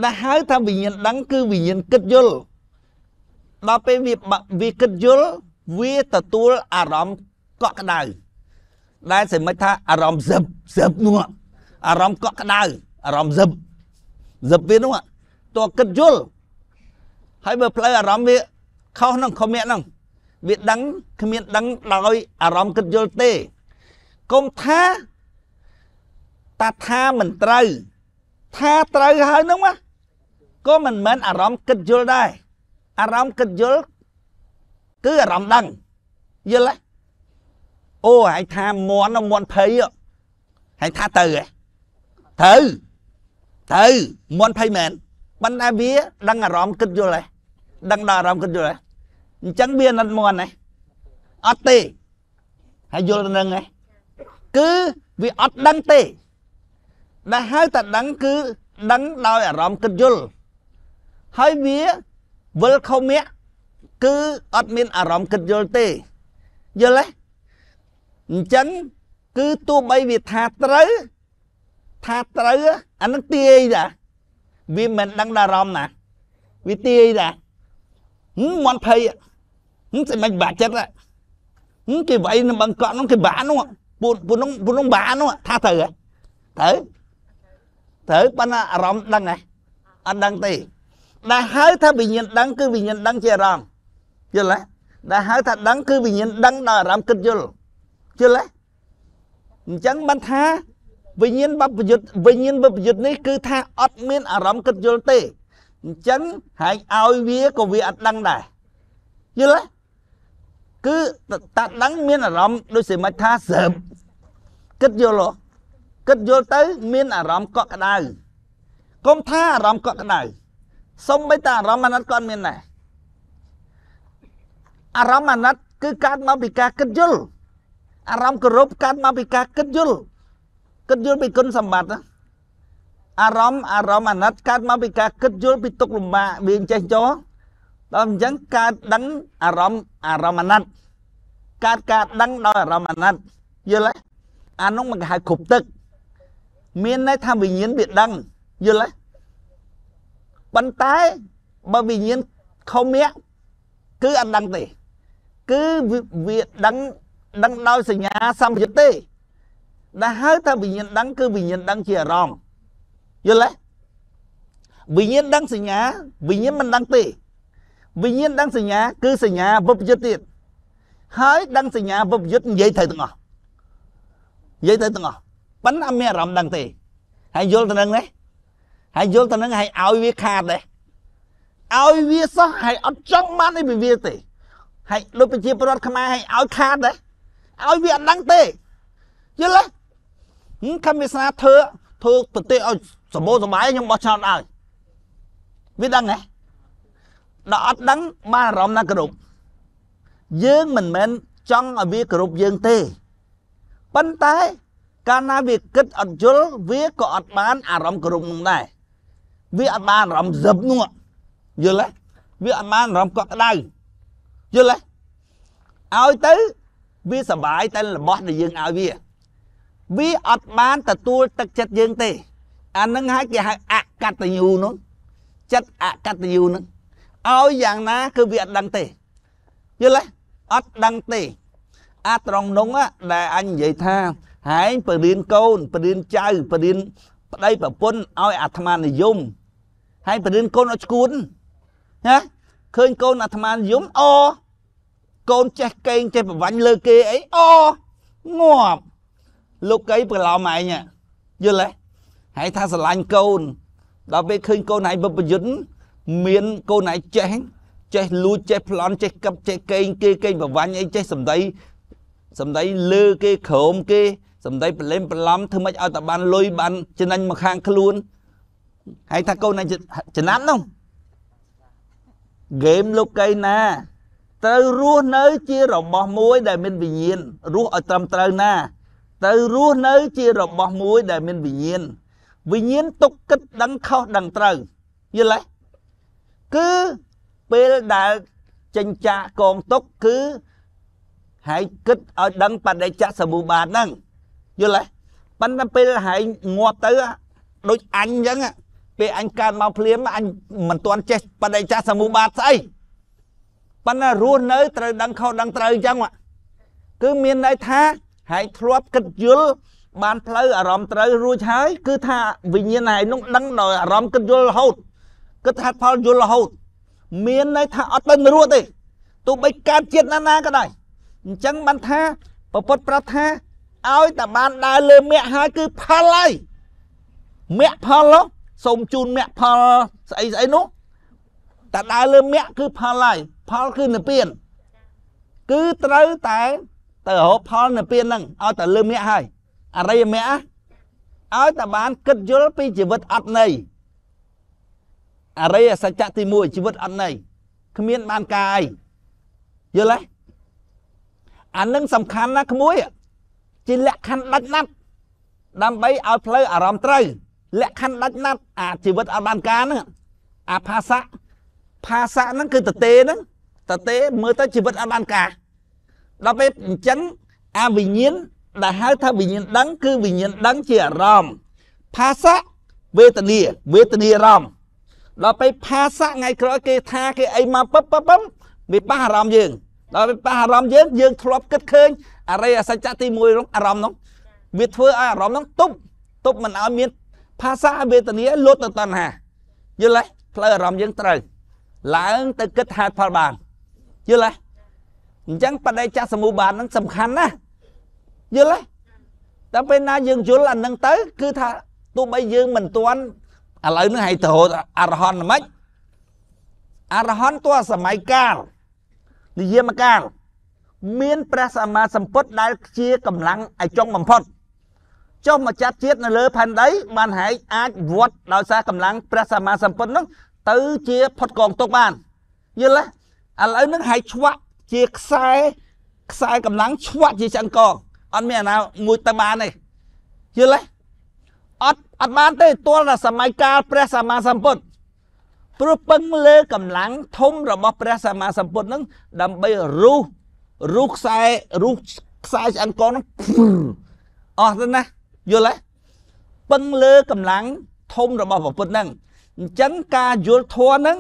Speaker 2: ដែលហៅថាវិញ្ញាណដឹង គឺវិញ្ញាណគិតយល់ដល់ពេលវាវាគិតយល់វាទទួលអារម្មណ៍កក់ក្ដៅដែលសេមិចថាអារម្មណ៍សឹបសឹបនោះអារម្មណ៍កក់ក្ដៅអារម្មណ៍សឹបសឹកវានោះតើគិតយល់ហើយបើផ្លូវអារម្មណ៍វាខុសនឹងខមៈនឹងវាដឹងគ្មានដឹងដោយអារម្មណ៍គិតយល់ទេកុំថាតាថាមិនត្រូវ ថាត្រូវហើយនឹងណាក៏មិនមែនអារម្មណ៍គិតយល់ដែរអារម្មណ៍គិតយល់គឺអារម្មណ៍ដឹងយល់ទេអូហើយថាមន់មន់ភ័យហើយថាទៅហ៎ត្រូវទៅមន់ភ័យមែនបណ្ដាវា ដឹងអារម្មណ៍គិតយល់ហើយដឹងដល់អារម្មណ៍គិតយល់ហើយអញ្ចឹងវាអណិតមន់ហ៎អត់ទេហើយយល់នឹងហ៎គឺវាអត់ដឹងទេ ដែលហៅតែដឹងគឺដឹងដោយអារម្មណ៍គិតយល់ហើយវាវិលខុមៈគឺអត់មាន អារម្មណ៍គិតយល់ទេយល់ទេអញ្ចឹងគឺទោះបីវាថាត្រូវថាត្រូវអានឹងទាយតាវាមិនដឹងដល់អារម្មណ៍ណាវាទាយតាហឹមមិនភ័យហឹមស្មិនបាក់ចិត្តហឹមគេវាយនឹងបង្កក់នោះគេបាក់នោះពួកពួកនោះពួកនោះបាក់នោះថាត្រូវហ៎ត្រូវត្រូវប៉ុន្តែអារម្មណ៍ដឹងហ៎អត់ដឹងទេដែលហៅថាវិញ្ញាណដឹងគឺវិញ្ញាណដឹងជាអារម្មណ៍យល់ទេដែលហៅថាដឹងគឺវិញ្ញាណដឹងដល់អារម្មណ៍គិតយល់យល់ទេអញ្ចឹងបានថាវិញ្ញាណបព្វយុទ្ធវិញ្ញាណបព្វយុទ្ធនេះគឺថាអត់មានអារម្មណ៍គិតយល់ទេអញ្ចឹងហែកឲ្យវាក៏វាអត់ដឹងដែរយល់ទេគឺតាដឹងមានអារម្មណ៍ដូចសេមិចថាសើបគិតយល់គិតយល់ទៅ មានអារម្មណ៍កក់ក្ដៅកុំថាអារម្មណ៍កក់ក្ដៅសុំបីតាអារម្មណ៍អាណិតក៏មានដែរអារម្មណ៍អាណិតគឺកើតមកពីការគិតយល់អារម្មណ៍គោរពកើតមកពីការគិតយល់គិតយល់ពីគុណសម្បត្តិណាអារម្មណ៍អារម្មណ៍អាណិតកើតមកពីការគិតយល់ពីទុកលំបាកវាចេះចោដល់អញ្ចឹងកើតដឹងអារម្មណ៍អារម្មណ៍អាណិតកើតការដឹងដោយអារម្មណ៍អាណិតយល់ទេអានោះមកគេហៅគ្រប់ទឹក មានន័យថាវិញ្ញាណវាដឹងយល់ទេប៉ុន្តែបើវិញ្ញាណខំមាក់គឺអត់ដឹងទេ គឺវាដឹងដឹងដោយសញ្ញាសម្បយុទ្ធទេដែលហៅថាវិញ្ញាណដឹងគឺវិញ្ញាណដឹងជាអារម្មណ៍យល់ទេវិញ្ញាណដឹងសញ្ញា វិញ្ញាណមិនដឹងទេវិញ្ញាណដឹងសញ្ញា គឺសញ្ញាវិបយុទ្ធទៀតហើយដឹងសញ្ញាវិបយុទ្ធនិយាយត្រូវទាំងអស់និយាយត្រូវទាំងអស់ប៉ិនអត់មានអារម្មណ៍ដឹងទេហើយយល់ទៅនឹងនេះហើយយល់ទៅនឹងហើយឲ្យវាខាតដែរឲ្យវាសោះហើយអត់ចង់បានឯវាទេ ហើយដូចប្រជាពលរដ្ឋខ្មែរហើយឲ្យខាតដែរឲ្យវាអត់ដឹងទេយល់ទេខ្ញុំវាសនាធ្វើធ្វើប្រទេសឲ្យសម្បូរសម័យខ្ញុំបោះឆ្នោតឲ្យវាដឹងហ៎ដល់អត់ដឹងបានអារម្មណ៍ណាគោរពយើងមិនមែនចង់ឲ្យវាគោរពយើងទេប៉ុន្តែ កាលណាវាគិតអត់យល់វាក៏អត់បាន អារម្មណ៍គោរពនឹងដែរវាអត់បានអារម្មណ៍សឹបនោះយល់ទេវាអត់បានអារម្មណ៍កក់ក្ដៅយល់ទេឲ្យទៅវាសบายតែរបស់ដែលយើងឲ្យវាវាអត់បានទទួលទឹកចិត្តយើងទេអានឹងហើយគេហៅអកតញ្ញូនោះចិត្តអកតញ្ញូនោះឲ្យយ៉ាងណាគឺវាអត់ដឹងទេយល់ទេ អត់ដឹងទេអាត្រង់នោះដែលអញនិយាយថាហែងបរៀនកូនបរៀនចៅបរៀនប្តីប្រពន្ធឲ្យអាត្មានិយមហើយបរៀនកូនឲ្យឈួនណាឃើញកូនអាត្មានិយមអកូនចេះកេងចេះប្រវាញ់លើគេអីអងាប់លោកកៃប្រឡំឯងយល់ទេហើយថាស្រឡាញ់កូនដល់ពេលឃើញកូនឯងប្រយុទ្ធមានកូនឯងចេះចេះលួចចេះប្លន់ចេះកឹបចេះកេងគេកេងប្រវាញ់អីចេះសំដីសំដីលើគេក្រោមគេសំដីប្រលេមប្រឡំធ្វើម៉េចឲ្យតែបានលុយបានចំណេញមកខាងខ្លួនហើយថាកូនឯងចំណាប់នោះហ្គេមលោកកៃណាត្រូវរស់នៅ ជារបស់មួយ ដែលមានវិញ្ញាណរស់ឲ្យត្រឹមត្រូវណាទៅរស់នៅជារបស់មួយដែលមានវិញ្ញាណវិញ្ញាណទុកគិតដឹងខុសដឹងត្រូវយល់ទេគឺពេលដែលចិញ្ចាកងទុកគឺហើយគិតឲ្យដឹងបដិច្ចសមូបាទហ្នឹងយល់ទេប៉ុន្តែពេលហើយងាប់ទៅដូចអញអញ្ចឹងពេលអញកើនមកភ្លាមអញមិនទាន់ចេះបដិច្ចសមូបាទស្អីប៉ុន្តែរស់នៅត្រូវដឹងខុសដឹងត្រូវអញ្ចឹងគឺមានន័យថាហើយធ្លាប់គិតយល់បានផ្លូវអារម្មណ៍ត្រូវរួចហើយគឺថាវិញ្ញាណហើយនោះដឹងដោយអារម្មណ៍គិតយល់រហូតគិតហេតុផលយល់រហូត មានន័យថាអត់ទៅរួចទេទោះបីកើតជាតិណាណាក៏ដោយអញ្ចឹងបានថាពពុទ្ធប្រាប់ថាឲ្យតែបានដើរលើមគ្គហើយគឺផលហើយមគ្គផលសូមជូនមគ្គផលស្អីស្អីនោះតែដើរលើមគ្គគឺផលហើយផលគឺនិព្វានគឺត្រូវតែទៅរកផលនៅពៀនហ្នឹងឲ្យតែលឺមគ្គហើយអរិយមគ្គឲ្យតែបាន គិតយល់ពីជីវិតអត់ន័យអរិយសច្ចៈទី1ជីវិតអត់ន័យគ្មានបានការអីយល់ទេអានឹងសំខាន់ណាស់ក្មួយ ជាលក្ខខណ្ឌដាច់ណាត់ដើម្បីឲ្យផ្លូវអារម្មណ៍ត្រូវលក្ខខណ្ឌដាច់ណាត់អាជីវិតអត់បានការហ្នឹងអាភាសៈភាសៈហ្នឹងគឺតទេហ្នឹងតទេមើលទៅជីវិតអត់បានការដល់ពេលអញ្ចឹងអាវិញ្ញាណដែលហៅថាវិញ្ញាណដឹង គឺវិញ្ញាណដឹងជាអារម្មណ៍ផាសៈវេទនាវេទនាអារម្មណ៍ដល់ពេលផាសៈថ្ងៃក្រោយគេថា គេអីមកពឹបពឹបពឹបវាប៉ះអារម្មណ៍យើង ដល់វាប៉ះអារម្មណ៍យើងយើងធ្លាប់គិតឃើញអរិយសច្ចៈទី1របស់អារម្មណ៍នោះវាធ្វើឲ្យអារម្មណ៍នោះទប់ទប់មិនឲ្យមានផាសាវេទនាលោតទៅតណ្ហាយល់ទេផ្លូវអារម្មណ៍យើងត្រូវឡើងទៅគិតហេតុផលបានយល់ទេអញ្ចឹងបដិច្ចសមូបានហ្នឹងសំខាន់ណាស់យល់ទេតែពេលណាយើងយល់អានឹងទៅ គឺថាទោះបីយើងមិនទាន់ឥឡូវនឹងឲ្យទៅអរហន្តមិនអរហន្តទោះសម័យកាលនិយមកាលមានព្រះសម្មាសម្ពុទ្ធដែលជាកម្លាំងឲ្យចុងបំផុតចុះមកចាត់ជាតិនៅលើផែនដី បានហែកអាចវត្តដោយសារកម្លាំងព្រះសម្មាសម្ពុទ្ធនោះទៅជាផុតកងទុកបានយល់ទេឥឡូវនឹងហែកឆ្វាក់ជាខ្សែខ្សែកម្លាំងឆ្វាត់ជាឆ្អឹងកងអត់មានអាណាមួយទៅបានទេយល់ទេអត់អត់បានទេទាល់តែសម័យកាលព្រះសម្មាសម្ពុទ្ធព្រោះពឹងលើកម្លាំងធំរបស់ព្រះសម្មាសម្ពុទ្ធនឹងដើម្បីរុះរុះខ្សែរុះខ្សែឆ្អឹងកងនឹងអស់ទៅណាយល់ទេពឹងលើកម្លាំងធំរបស់ព្រះពុទ្ធនឹងអញ្ចឹងការយល់ធម៌នឹង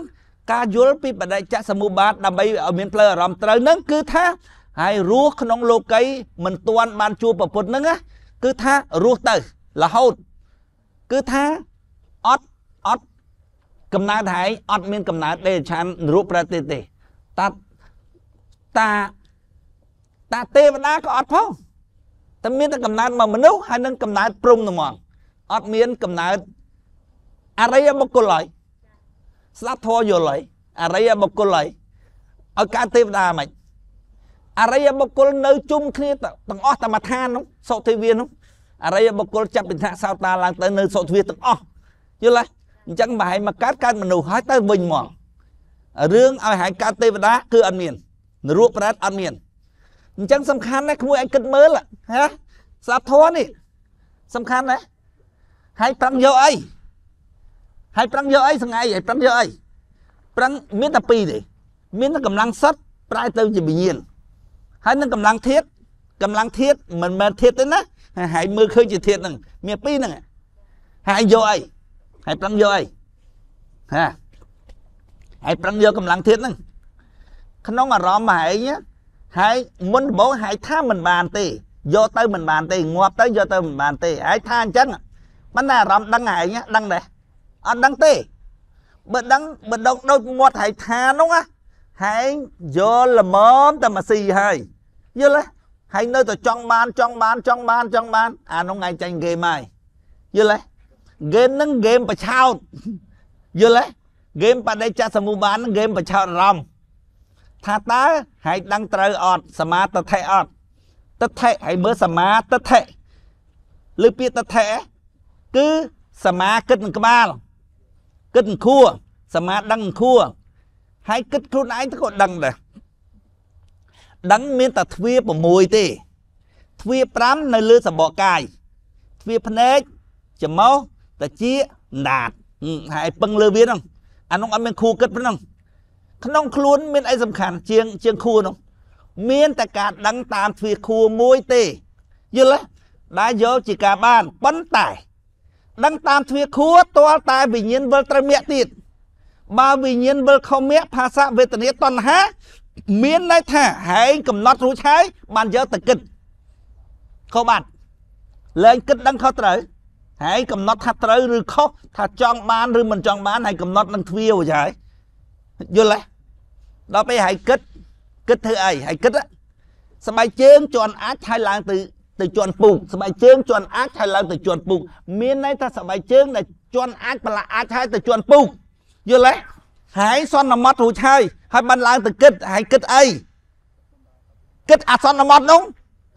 Speaker 2: ការយល់ពីបដិច្ចសមុបាទដើម្បីឲ្យមានផ្លូវអារម្មណ៍ត្រូវនឹងគឺថាហើយរស់ក្នុងលោកីមិនទាន់បានជួបប្រពន្ធនឹងគឺថារស់ទៅរហូតគឺថាអត់អត់កំណើតហើយអត់មាន កំណើតទេឆានរូបប្រតិទេតាតាតាទេវតាក៏អត់ផងតែមានតែកំណើតមកមនុស្សហើយនឹងកំណើត ព្រំហ្នឹងហ្មងអត់មាន កំណើតអរិយបុគ្គលឡើយស្ដាប់ធម៌យល់ហើយអរិយបុគ្គលហើយឲ្យកើតទេវតាមិនអរិយបុគ្គលនៅជុំគ្នាទាំងអស់តាមឋាននោះសុធិវានោះអរិយបុគ្គលចាប់ពីថ្នាក់សោតាឡើងទៅនៅសុធិវាទាំងអស់យល់ទេអញ្ចឹងបើហែងមកកើតកើតមនុស្សហើយទៅវិញមករឿងឲ្យហែងកើតទេវតាគឺអត់មាននរោប្រែតអត់មានអញ្ចឹងសំខាន់ណាស់ក្មួយឯងគិតមើលហ៎សាធរនេះសំខាន់ណាស់ហើយប្រឹងយកអីហើយប្រឹងយកអីសងៃហើយប្រឹងយកអីប្រឹងមានតែពីរទេមានតែកម្លាំងសិតប្រែទៅជាវិញ្ញាណហើយនឹងកម្លាំងធាតកម្លាំងធាតមិនមែនធាតទេណាហើយមើលឃើញជាធាតហ្នឹងមានពីរហ្នឹងហើយយកអីហើយប្រឹងយកអីហាហើយប្រឹងយកកម្លាំងធាតហ្នឹងក្នុងអារម្មណ៍ហែងហើយមុនដំបូងហែងថាមិនបានទេយកទៅមិនបានទេងាប់ទៅយកទៅមិនបានទេហើយថាអញ្ចឹងប៉ុន្តែអារម្មណ៍ដឹងហែងដឹងដែរអត់ដឹងទេបើដឹងបើដកដូចមាត់ហែកថានោះណាហែងយកល្មមតែមកស៊ីហើយយល់ទេហើយនៅតែចង់បានចង់បានចង់បានចង់បានអានោះឯងចាញ់ហ្គេមហើយយល់ទេហ្គេមហ្នឹងហ្គេមប្រឆោតយល់ទេហ្គេមបដិចសមុបានហ្នឹងហ្គេមប្រឆោតអារម្មណ៍ថាតើហែកដឹងត្រូវអត់សមាទិដ្ឋិអត់ទិដ្ឋិហើយមើលសមាទិដ្ឋិឬពាក្យទិដ្ឋិគឺសមាគិតនឹងក្បាលគិតខួរសមាដឹងខួរហើយគិតខ្លួនឯងទៅក៏ដឹងដែរដឹងមានតែទ្វា6ទេទ្វា5នៅលើសបកកាយទ្វាភ្នែកច្រមុះតាជាណាតហើយពឹងលើវាហ្នឹងអានោះអត់មានខួរគិតប៉ុណ្ណឹងក្នុងខ្លួនមានអីសំខាន់ជាងជាងខួរនោះមានតែការដឹងតាមទ្វាខួរមួយទេយល់ទេដែលយកជាការបានប៉ុន្តែដឹងតាមទ្វារខួរទាល់តែ វិញ្ញាណវិលត្រូវមាក់ទៀតបើវិញ្ញាណវិលខំមាក់ភាសៈវេទនាតណ្ហាមានន័យថាហែងកំណត់រួចហើយបានយកទៅគិតខុសបាត់លែងគិតដឹងខុសត្រូវហើយកំណត់ថាត្រូវ ឬខុសថាចង់បានឬមិនចង់បានហើយកំណត់នឹងទ្វារួចហើយយល់ទេដល់ពេលហើយគិតគិតធ្វើអីហើយគិតស្បែកជើងជន់អាចហើយឡើងទៅទៅជន់ពុកស្បែកជើងជន់អាចហើយឡើងទៅជន់ពុកមានន័យថាស្បែកជើងដែលជន់អាចប្រឡាក់អាចហើយទៅជន់ពុកយល់ទេហើយសន្មត់រួចហើយហើយបានឡើងទៅគិតហើយគិតអីគិតអាសន្មត់នោះ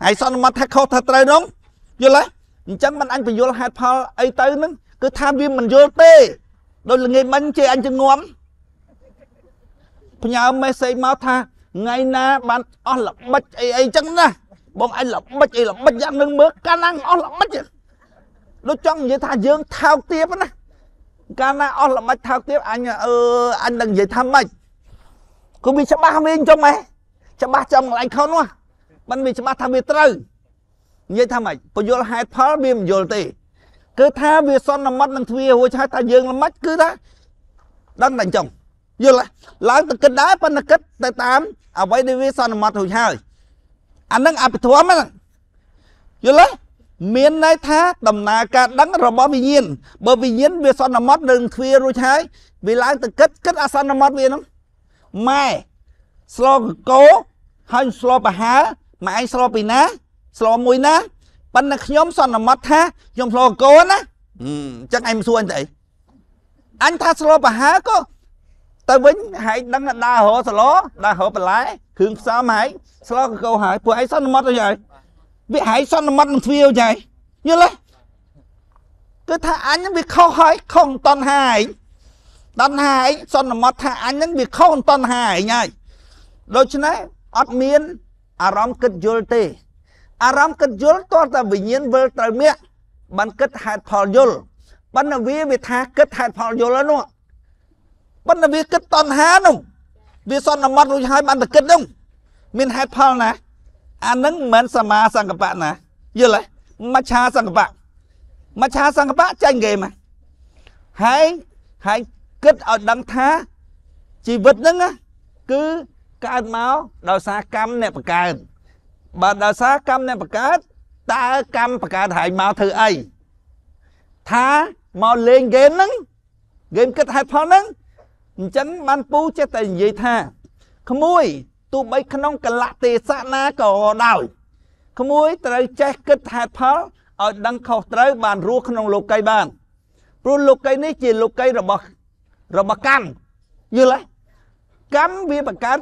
Speaker 2: ហើយសន្មត់ថាខុសថាត្រូវនោះយល់ទេអញ្ចឹងមិនអញបញ្យល់ហេតុផលអីទៅនឹងគឺថាវាមិនយល់ទេដូចល្ងាចមិញជេរអញចងំផ្ញើមេសេមកថាថ្ងៃណាបានអស់ល្បិចអីអីចឹងណាបងឯងល្បិចអីល្បិចយ៉ាងនឹងមើលកាលណាអស់ល្បិចដូចចង់និយាយថាយើងថោកទាបណាកាលណាអស់ល្បិចថោកទាបអញអឺអញនឹងនិយាយថាម៉េចគឺវាច្បាស់វិញចំហ៎ច្បាស់ចំកន្លែងខុសនោះមិនវាច្បាស់ថាវាត្រូវនិយាយថាម៉េចបញ្យល់ហេតុផលវាមិនយល់ទេគឺថាវាសន្មត់នឹងទ្វារួចហើយថាយើងល្មិចគឺថាដឹងតែអញ្ចឹងយល់ឡើងទៅគិតដែរប៉ុន្តែគិតទៅតាមអ្វីដែលវាសន្មត់រួចហើយអានឹងអភិធម្មហ្នឹងយល់ទេមានន័យថាដំណើរការដឹងរបស់វិញ្ញាណបើវិញ្ញាណវាសន្មត់នឹងទ្វារួចហើយវាឡើងទៅគិតគិតអាសន្មត់វាហ្នឹងម៉ែស្លកកោហើយស្លបហាម៉ែឯងស្លពីណាស្លមួយណាប៉ុន្តែខ្ញុំសន្មត់ថាខ្ញុំស្លកោណាអញ្ចឹងឯងមិនសួរអញទៅអីអញថាស្លបហាក៏ទៅវិញហែកដឹងដើររោស្លដើររោបន្លែគ្រឿងផ្សំហើយស្លកកោហើយពួកឯងសន្មត់ទៅហើយវាហើយសន្មត់នឹងទ្វាវហើយយល់ទេគឺថាអញវាខុសហើយខុសតនហាយតនហាយសន្មត់ថាអញនឹងវាខុសតនហាយហើយដូច្នេះអត់មានអារម្មណ៍គិតយល់ទេអារម្មណ៍គិតយល់តើតាវិញ្ញាណវិលត្រូវមាក់បានគិតហេតុផលយល់បណ្ណវាវាថាគិតហេតុផលយល់ហ្នឹងបណ្ណវាគិតតនហានោះវាសន្និមត់រួចហើយបានតែគិតនោះមានហេតុផលណា អានឹងមិនមែនសមាសង្កបៈណាយល់ទេមច្ឆាសង្កបៈមច្ឆាសង្កបៈចាញ់គេមកហើយហើយគិតឲ្យដឹងថាជីវិតហ្នឹងគឺកើតមកដោយសារកម្មអ្នកបង្កើតបើដោយសារកម្មអ្នកបង្កើតតើកម្មបង្កើតហើយមកធ្វើអីថាមកលេងហ្គេមហ្នឹងហ្គេមគិតហេតុផលហ្នឹងអញ្ចឹងបានពូចេះតែនិយាយថា ក្មួយទោះបីក្នុងកលៈទេសៈណាក៏ដោយក្មួយត្រូវចេះគិតហេតុផលឲ្យដឹងខុសត្រូវ បានរស់ក្នុងលោកីបានព្រោះលោកីនេះជាលោកីរបស់របស់កម្មយល់ទេកម្មវាបង្កើត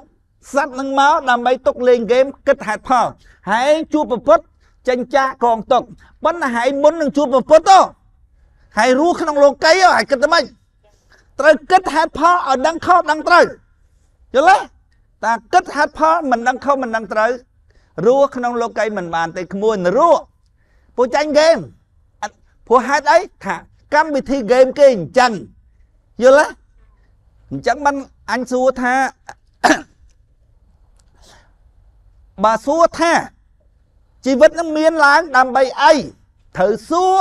Speaker 2: សត្វនឹងមកដើម្បីទុកលេងហ្គេមគិតហេតុផលហើយជួបប្រពុតចិញ្ចាកងទុកប៉ុន្តែហើយមុននឹងជួបប្រពុតទៅហើយរស់ក្នុងលោកីហើយគិតទៅម៉េចត្រូវគិតហេតុផលឲ្យដឹងខុសដឹងត្រូវយល់ទេតាគិតហេតុផលមិនដឹងខុសមិនដឹងត្រូវរស់ក្នុងលោកីមិនបានទេក្មួយនរោពួកចាញ់ហ្គេមព្រោះហេតុអីថា កម្មវិធីហ្គេមគេអញ្ចឹងយល់ទេអញ្ចឹងមិនអញសួរថាបើសួរថាជីវិតនឹងមានឡើងដើម្បីអីត្រូវសួរ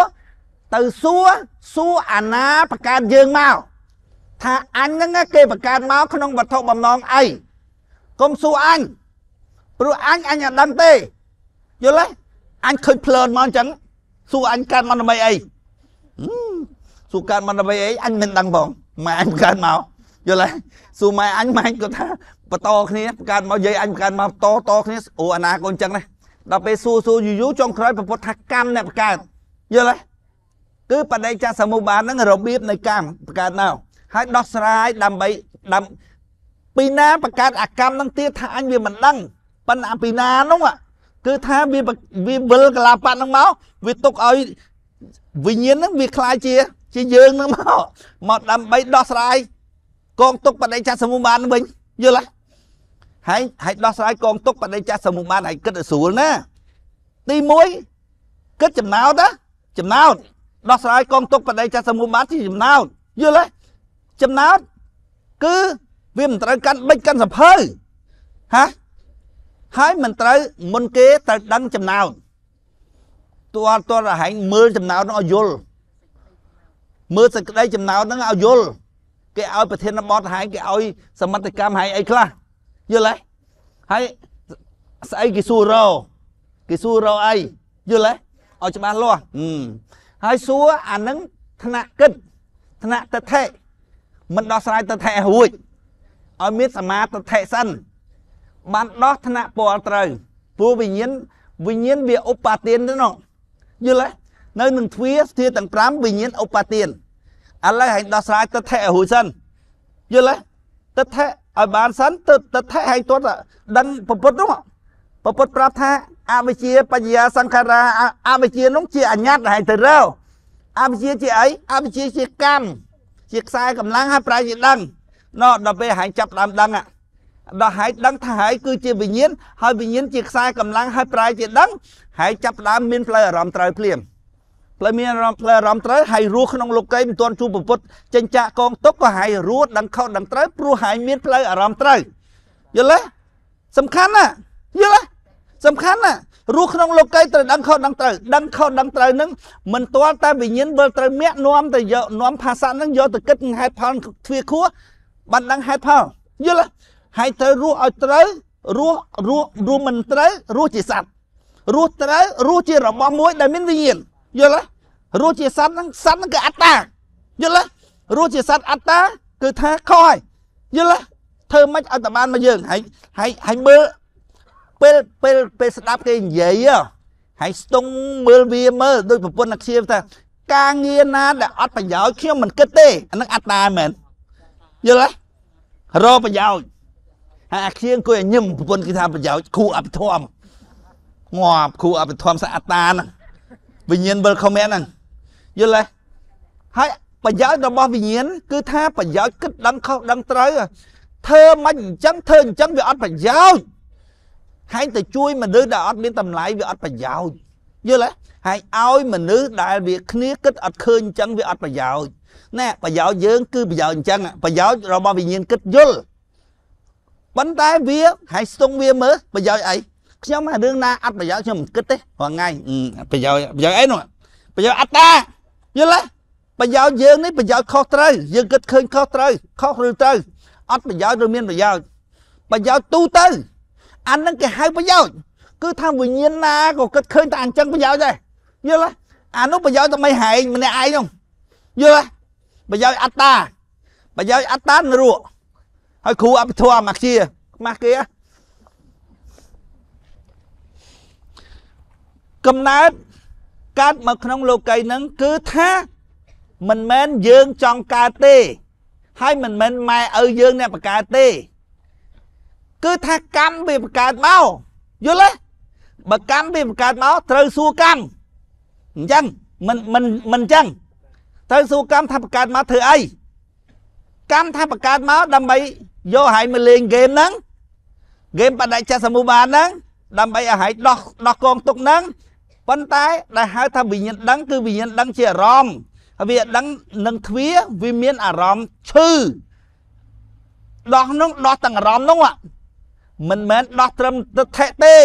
Speaker 2: ទៅសួរសួរអាណាប្រកាសយើងមកថាអញហ្នឹងគេបង្កើតមកក្នុងវត្ថុបំណងអីកុំសួរអញព្រោះអញអញអត់ដឹងទេ យល់ទេអញឃើញភ្លើនមកអញ្ចឹងសួរអញកើតមកដើម្បីអីសួរកើតមកដើម្បីអីអញមិនដឹងផងម៉ែអញកើតមកយល់ហើយសួរម៉ែអញម៉ែគាត់ថាបន្តគ្នាកើតមកយាយអញកើតមកតតគ្នាអូអាណាកូនអញ្ចឹងណាដល់ពេលសួរសួរយូរយូរចុងក្រោយប្រពុតថាកម្មអ្នកបង្កើតយល់ទេគឺបដិចសមុបានហ្នឹងរបៀបនៃកម្មបង្កើតមកហើយដោះស្រាយដើម្បីដើម្បីពីណាបង្កើតអាកម្មនឹងទៀតថាអញវាមិនដឹងប៉ុន្តែពីណានោះគឺថាវាវាវិលកលាបៈនឹងមកវាទុកឲ្យវិញ្ញាណនឹងវាคล้ายជាជាយើងនឹងមកមកដើម្បីដោះស្រាយកងទុកបដិចសមុបានវិញយល់ទេហើយហើយដោះស្រាយកងទុកបដិចសមុបានឲ្យគិតឲ្យស្រួលណាទី1គិតចំណោទណាចំណោទដោះស្រាយកងទុកបដិចសមុបានជាចំណោទយល់ទេចំណោទគឺវាមិនត្រូវកាន់បិចកាន់សភៅហាហើយមិនត្រូវមុនគេត្រូវដឹងចំណោទតួតួរហែងមើលចំណោទនោះឲ្យយល់មើលសេចក្តីចំណោទនឹងឲ្យយល់គេឲ្យប្រធានបទហែងគេឲ្យ សមត្ថកម្មហែងអីខ្លះយល់ទេហើយស្អីគេសួររគេសួររអីយល់ទេឲ្យច្បាស់លាស់ហើយសួរអានឹងថ្នាក់គិតថ្នាក់តថេមិនដោះស្រាយទៅថេរួចឲ្យមានសមាទិដ្ឋិសិនបានដោះថ្នាក់ពលត្រូវព្រោះវិញ្ញាណវិញ្ញាណវាឧបាទានទៅនោះយល់ទេនៅនឹងទ្វាស្ធាទាំង5វិញ្ញាណឧបាទានឥឡូវហែងដោះស្រាយទិដ្ឋិរួចសិនយល់ទេទិដ្ឋិឲ្យបានសិនទៅទិដ្ឋិហែងទាត់ដឹងប្រពុតនោះប្រពុតប្រាប់ថាអវិជ្ជាបញ្ញាសង្ខារាអវិជ្ជានោះជាអញ្ញត្តិហែងទៅរើអវិជ្ជាជាអីអវិជ្ជាជាកម្មជាខ្សែកម្លាំងហើយប្រែជាដឹងណោះដល់ពេលហែងចាប់ដើមដឹងដល់ហែងដឹងថាហែងគឺជាវិញ្ញាណហើយវិញ្ញាណជាខ្សែកម្លាំងហើយប្រែជាដឹងហែងចាប់ដើមមានផ្លូវអារម្មណ៍ត្រូវភ្លាមផ្លូវមានអារម្មណ៍ផ្លូវអារម្មណ៍ត្រូវហើយរស់ក្នុងលោកីមិនទាន់ជួបពុទ្ធចិញ្ចាក់កងទុកក៏ហែងរស់ដឹងខុសដឹងត្រូវ ព្រោះហែងមានផ្លូវអារម្មណ៍ត្រូវយល់ទេសំខាន់ណាស់យល់ទេសំខាន់ណាស់រស់ក្នុងលោកីត្រូវដឹងខុសដឹងត្រូវដឹងខុសដឹងត្រូវនឹងមិនទាល់តែវិញ្ញាណវិលត្រូវមាក់នាំទៅយកនាំភាសានឹងយកទៅគិតហេតុផលទ្វាខួរបានដឹងហេតុផលយល់ហើយត្រូវរស់ឲ្យត្រូវរស់រស់រស់មិនត្រូវរស់ជាសត្វរស់ត្រូវរស់ជារបស់មួយដែលមានវិញ្ញាណយល់ទេរស់ជាសត្វហ្នឹងសត្វហ្នឹងគឺអត្តាយល់ទេរស់ជាសត្វអត្តាគឺថាខុសហើយយល់ទេធ្វើម៉េចឲ្យតបានមកយើងហើយហើយហើយមើលពេលពេលពេលស្ដាប់គេនិយាយហើយស្ទង់មើលវាមើលដោយប្រពន្ធអាខ្យៀវថាការងារណាដែលអត់ប្រយោជន៍ខ្ញុំមិនគិតទេអានឹងអត់ដែរមែនយល់ទេរកប្រយោជន៍ហើយអាខ្យៀវអង្គុយញឹមប្រពន្ធគេថាប្រយោជន៍គ្រូអភិធម្មងាប់គ្រូអភិធម្មសាអត្តាហ្នឹងវិញ្ញាណ welcome ហ្នឹងយល់ទេហើយប្រយោជន៍របស់វិញ្ញាណគឺថាប្រយោជន៍គិតដឹងខុសដឹងត្រូវធ្វើមិនអញ្ចឹងធ្វើអញ្ចឹងវាអត់ប្រយោជន៍ហែងទៅជួយមនុស្សដែលអត់មានតម្លៃវាអត់ប្រយោជន៍យល់ទេហែងឲ្យមនុស្សដែលវាគ្នាគិតអត់ឃើញអញ្ចឹងវាអត់ប្រយោជន៍ណែប្រយោជន៍យើងគឺប្រយោជន៍អញ្ចឹងប្រយោជន៍របស់វិញ្ញាណគិតយល់ប៉ុន្តែវាហែងស្ទង់វាមើលប្រយោជន៍អីខ្ញុំរឿងណាអត់ប្រយោជន៍ខ្ញុំមិនគិតទេរាល់ថ្ងៃប្រយោជន៍ប្រយោជន៍អីនោះប្រយោជន៍អត្តាយល់ទេប្រយោជន៍យើងនេះប្រយោជន៍ខុសត្រូវយើងគិតឃើញខុសត្រូវខុសឬត្រូវអត់ប្រយោជន៍ឬមានប្រយោជន៍ប្រយោជន៍ទូទៅអានឹងគេហៅប្រយោជន៍គឺថាវិញ្ញាណណាក៏គិតឃើញតែអញ្ចឹងប្រយោជន៍ដែរយល់ទេអានោះប្រយោជន៍តែមិនហែងម្នាក់ឯងហ្នឹងយល់ទេប្រយោជន៍អត្តាប្រយោជន៍អត្តានរកហើយគ្រូអភិធម្មអាខ្ជាខ្មាស់គេកំណើតកើតមកក្នុងលោកីយ៍ហ្នឹងគឺថាមិនមែនយើងចង់កើតទេ ហើយមិនមែនម៉ែឪយើងអ្នកបង្កើតទេគឺថាកម្មវាបង្កើតមកយល់ទេបើកម្មវាបង្កើតមកត្រូវសួរកម្មអញ្ចឹងមិនមិនមិនអញ្ចឹងត្រូវសួរកម្មថាបង្កើតមកធ្វើអីកម្មថាបង្កើតមកដើម្បីយកឲ្យមកលេងហ្គេមហ្នឹងហ្គេមបដិចសមូបានហ្នឹងដើម្បីឲ្យឲ្យដោះដោះកងទុកហ្នឹងប៉ុន្តែដែលហៅថាវិញ្ញាណដឹងគឺវិញ្ញាណដឹងជាអារម្មណ៍ហើយវាដឹងនឹងទ្វាវាមានអារម្មណ៍ឈឺដោះនោះដោះទាំងអារម្មណ៍នោះមិនមែនដោះត្រឹមទិដ្ឋិទេ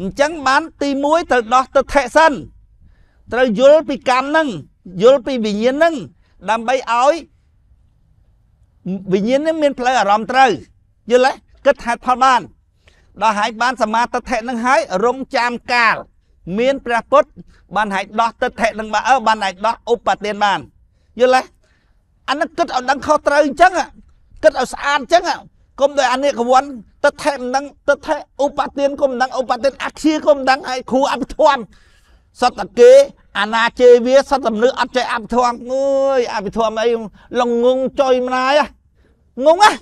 Speaker 2: អញ្ចឹងបានទី1ត្រូវដោះទិដ្ឋិសិនត្រូវយល់ពីកម្មហ្នឹងយល់ពីវិញ្ញាណហ្នឹងដើម្បីឲ្យវិញ្ញាណហ្នឹងមានផ្លូវអារម្មណ៍ត្រូវយល់ទេគិតហេតុផលបានដល់ហើយបាន សមាទិដ្ឋិនឹងហើយរងចាំកាល មានព្រះពុទ្ធបានហើយដោះទិដ្ឋិនឹងបានអើបានហើយដោះឧបទានបានយល់ទេអានឹងគិតឲ្យដឹងខុសត្រូវអញ្ចឹងគិតឲ្យស្អាតអញ្ចឹងកុំដោយអានិកវ័នទិដ្ឋិមិនដឹងទិដ្ឋិឧបទានក៏មិនដឹងឧបទានអគ្គាក៏មិនដឹងហើយគ្រូអភិធម្មសត្វតាគេអាណាជេវាសត្វតំនឹកអត់ចេះអភិធម្មអើយអភិធម្មអីលងងចុយម្នាយងងហ៎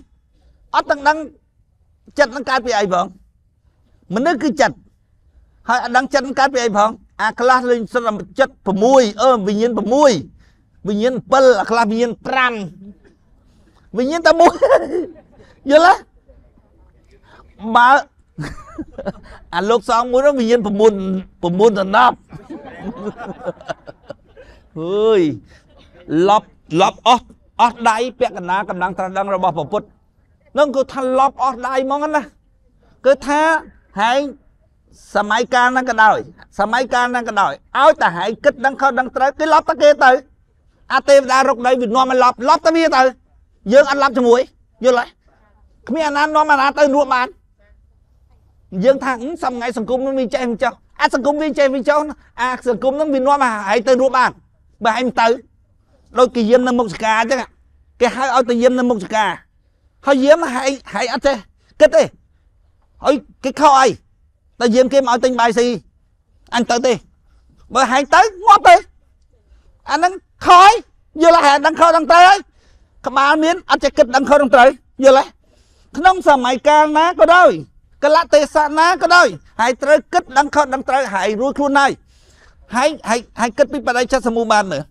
Speaker 2: អត់ទាំងដឹងចិត្តនឹងកើតពីអីផងមនុស្សគឺចិត្តហើយអត់ដឹងចិត្តនឹងកើតពីអីផងអាខ្លះលេងសិតចិត្ត6អឺវិញ្ញាណ6វិញ្ញាណ7អាខ្លះវិញ្ញាណ5វិញ្ញាណតែមួយយល់ទេបើអាលោកសងមួយនោះវាមាន9 9ដល់10អើយលប់លប់អស់អស់ដៃពាក់កណ្ដាលកម្លាំងត្រដឹងរបស់ព្រះពុទ្ធនឹងគឺថាលប់អស់ដៃហ្មងណា គឺថាហែងសម័យកាលហ្នឹងក៏ដោយសម័យកាលហ្នឹងក៏ដោយឲ្យតែហែងគិតដឹងខុសដឹងត្រូវគេលប់តែគេទៅ អាទេវតារុកដីវានាំឲ្យលប់លប់តែវាទៅ យើងអត់លប់ជាមួយយល់ហើយគ្មានអាណានាំអាណាទៅរួមបានយើងថាសប្ងៃសង្គមនឹងវាចេះវាចោះអាសង្គមវាចេះវាចោះអាសង្គមនឹងវានាំឲ្យឯងទៅរួចបានបើឯងទៅដូចគេយាមនៅមុខសកាអញ្ចឹងគេហៅឲ្យទៅយាមនៅមុខសកាហើយយាមហើយហើយអត់ទេគិតទេហើយគេខោអីតែយាមគេមកឲ្យទិញបាយស៊ីអញទៅទេបើហែងទៅងាប់ទេអាហ្នឹងខ້ອຍយល់ហើយដឹងខុសដឹងត្រូវហើយក្បាលមានអត់ចេះគិតដឹងខុសដឹងត្រូវយល់ហើយក្នុងសម័យកាលណាក៏ដោយកលៈទេសៈណាក៏ដោយហើយត្រូវគិតដឹងខុសដឹងត្រូវហើយរួចខ្លួនហើយ ហើយហើយហើយគិតពីបដិចិត្តសមូហបានមើល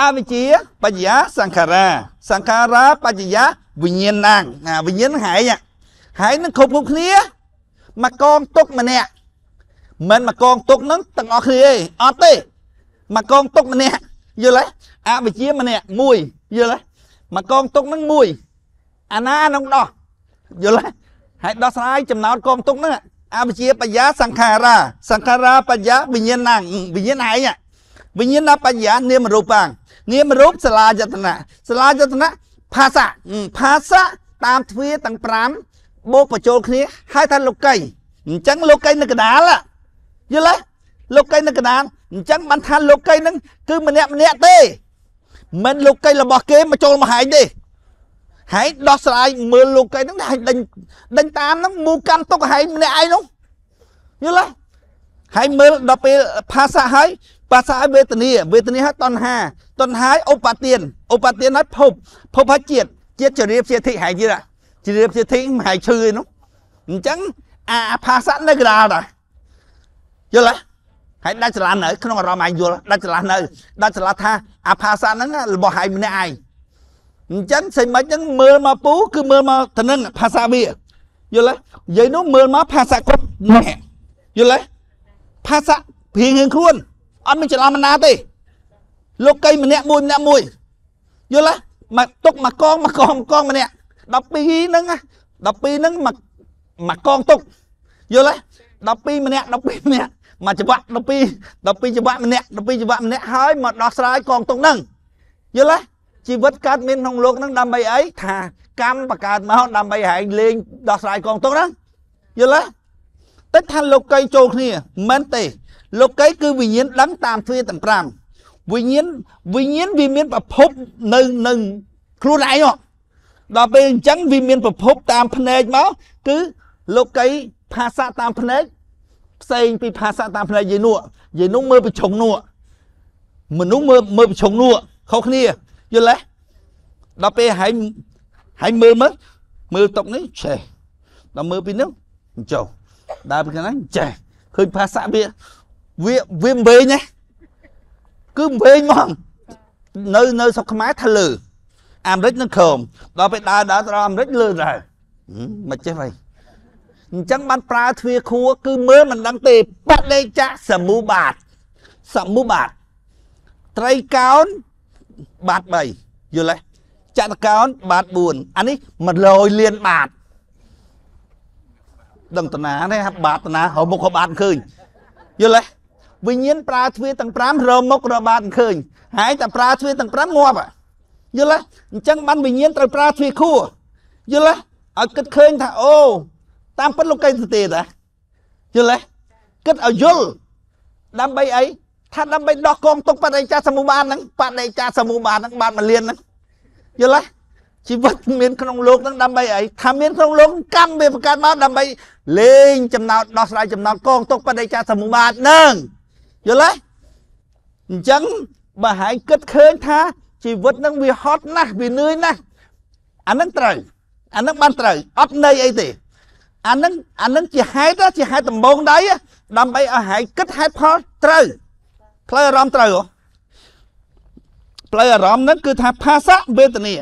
Speaker 2: អវិជ្ជាបញ្ញាសង្ខារាសង្ខារាបញ្ញាវិញ្ញាណណាណាវិញ្ញាណហើយហើយនឹងគ្រប់គ្រប់គ្នាមកកងទុកម្នាក់មិនមកកងទុកនឹងទាំងអស់គ្នាទេអត់ទេមកកងទុកម្នាក់យល់ទេអវិជ្ជាម្នាក់1យល់ទេមកកងទុកនឹង1អាណានឹងដោះយល់ទេហើយដោះស្រាយចំណោទកុំទុកហ្នឹងអវិជ្ជាបញ្ញាសង្ខារា សង្ខារាបញ្ញាវិញ្ញាណវិញ្ញាណឯងវិញ្ញាណបញ្ញានាមរូបាំងនាមរូបសាលាយតនៈសាលាយតនៈភាសាភាសាតាមទ្វាទាំង5បូកបញ្ចូលគ្នាហៅថាលោកីអញ្ចឹងលោកីនៅកដាលយល់ទេលោកីនៅកដាលអញ្ចឹងបានថាលោកីហ្នឹងគឺម្នាក់ម្នាក់ទេមិនលោកីរបស់ គេមកចូលមកហែងទេហែងដោះស្រាយមើលលោកីហ្នឹងហែងដេញដេញតាមហ្នឹងមូកាន់ទុកហែងម្នាក់ឯងនោះយល់ទេហែងមើលដល់ពេលផាសាហើយផាសាហើយវេទនាវេទនាហើយតណ្ហាតណ្ហាឧបទានឧបទានហើយភពភពហើយជាតិជាតិជរាបជាធិហែងទៀតជរាបជាធិហែងឈឺឯនោះអញ្ចឹងអាផាសានៅកណ្ដាលដែរយល់ទេហើយដាច់ស្រឡាញ់នៅ ក្នុងអារម្មណ៍ឯងយល់ដាច់ស្រឡាញ់នៅ ដាច់ស្រឡាញ់ថាអាផាសាហ្នឹងរបស់ហែងម្នាក់ឯងអញ្ចឹងសេមិចហ្នឹងមើលមកពូគឺមើលមកទៅនឹងភាសាវាយល់ទេនិយាយនោះមើលមកភាសាគ្រប់អ្នកយល់ទេភាសាព្រៀងរៀងខ្លួនអត់មានច្រឡំណាទេលោកីម្នាក់មួយម្នាក់មួយយល់ទេមកទុកមកកងមកកងកងម្នាក់12ហ្នឹង12ហ្នឹងមកមកកងទុកយល់ទេ12ម្នាក់12ម្នាក់មកច្បាក់12 12ច្បាក់ម្នាក់12ច្បាក់ម្នាក់ហើយមកដោះស្រាយកងទុកហ្នឹងយល់ទេជីវិតកើតមានក្នុងលោកហ្នឹងដើម្បីអីថាកម្មបង្កើតមកដើម្បីហែងលេងដោះស្រាយកងទុកហ្នឹងយល់ទេតិចថាលោកីចូលគ្នា មិនទេ លោកីគឺវិញ្ញាណដឹងតាមទ្វាទាំង5វិញ្ញាណវិញ្ញាណវាមានប្រភពនៅនឹងខ្លួនឯងដល់ពេលអញ្ចឹងវាមានប្រភពតាមភ្នែកមកគឺលោកីភាសាតាមភ្នែកផ្សេងពីភាសាតាមភ្នែកយាយនោះយាយនោះមើលប្រឆុងនោះមនុស្សមើលមើលប្រឆុងនោះខុសគ្នាយល់ទេដល់ពេលហែងហែងមើលមើលមើលតុកនេះចេះដល់មើលពីនោះចុះដើរពីខាងហ្នឹងចេះឃើញភាសាវាវាវាវែងណាគឺវែងហ្មងនៅនៅស្រុកខ្មែរថាលើអាមេរិកនឹងក្រមដល់ពេលដើរដើរដល់អាមេរិកលើដែរមិនចេះវិញអញ្ចឹងបានប្រើទ្វារខួរគឺមើលមិនដឹងទេបដិចៈសមូបាទសមូបាទត្រីកោណបាទ3យល់ទេចតកោណបាទ4អានេះ100លានបាទដឹងតណាទេបាទតណារមុខក៏បាទឃើញយល់ទេវិញ្ញាណប្រើទ្វាទាំង5រមុខក៏បាទឃើញ ហើយតែប្រើទ្វាទាំង5ងាប់យល់ទេអញ្ចឹងបានវិញ្ញាណត្រូវប្រើទ្វាខួរយល់ទេឲ្យគិតឃើញថាអូ តាមពិតលោកកៃសទេតាយល់ទេគិតឲ្យយល់ដើម្បីអីថាដើម្បីដោះកង ទុកបដិចាសមុបានហ្នឹងបដិចាសមុបានហ្នឹងបានមួយលានហ្នឹងយល់ទេជីវិតមានក្នុងលោកហ្នឹងដើម្បីអីថាមានក្នុងលោកកម្មវាបង្កើតមកដើម្បីលេងចំណោទដោះស្រាយចំណោទកងទុកបដិចាសមុបានហ្នឹងយល់ទេអញ្ចឹងបើហើយគិតឃើញថាជីវិតហ្នឹងវាហត់ណាស់វានឿយណាស់អាហ្នឹងត្រូវអាហ្នឹងបានត្រូវអត់ន័យអីទេអាហ្នឹងអាហ្នឹងជាហេតុជាហេតុដំបងដៃដើម្បីឲ្យហើយគិតហេតុផលត្រូវផ្លូវអារម្មណ៍ត្រូវហ៎ផ្លូវអារម្មណ៍ហ្នឹងគឺថាភាសៈវេទនា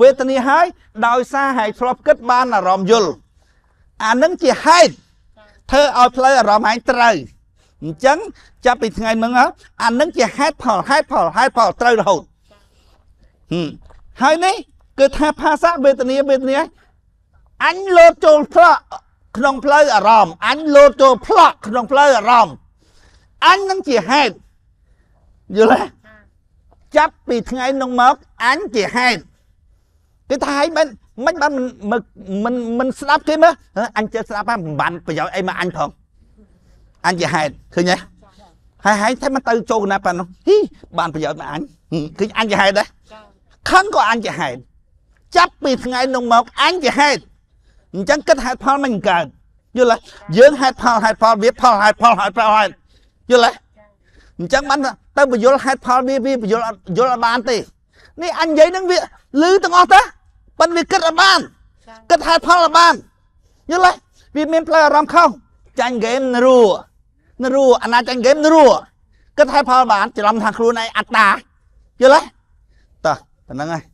Speaker 2: វេទនាហើយដោយសារហើយធ្លាប់គិតបាន អារម្មណ៍យល់អានឹងជាហេតុធ្វើឲ្យផ្លូវអារម្មណ៍ហើយត្រូវអញ្ចឹងចាប់ពីថ្ងៃហ្នឹងអានឹងជាហេតុផលហេតុផលហេតុផលត្រូវរហូតហើយនេះគឺថាភាសាវេទនាវេទនាអញលោតចូលផ្លក់ក្នុងផ្លូវអារម្មណ៍អញលោតចូលផ្លក់ក្នុងផ្លូវអារម្មណ៍អញនឹងជាហេតុយល់ទេចាប់ពីថ្ងៃនោះមកអញជាហេតុគេថាឲ្យមិនមិនបានមិនមិនស្ដាប់គេមើលអញចេះស្ដាប់ហ្នឹងមិនបានប្រយោជន៍អីមកអញផងអញជាហេតុឃើញទេហើយហើយតែមកទៅចូលណាប៉ានោះហ៊ីបានប្រយោជន៍មកអញឃើញអញជាហេតុដែរខឹងក៏អញជាហេតុចាប់ពីថ្ងៃនោះមកអញជាហេតុអញ្ចឹងគិតហេតុផលមិនកើតយល់ទេយើងហេតុផលហេតុផលវាផលហេតុផលហេតុផលហេតុយល់ទេអញ្ចឹងបានទៅបញ្យល់ហេតុផលវាវាបញ្យល់យល់អត់បានទេនេះអញនិយាយនឹងវាឮទាំងអស់តាប៉ុន្តែវាគិតអត់បានគិតហេតុផលអត់បានយល់ទេវាមានផ្លូវអារម្មណ៍ខុសចាញ់ហ្គេមនរួនរួអាណាចាញ់ហ្គេមនរួគិតហេតុផលបានច្រឡំថាខ្លួនឯងអត្តាយល់ទេតោះប៉ុណ្្នឹងហើយ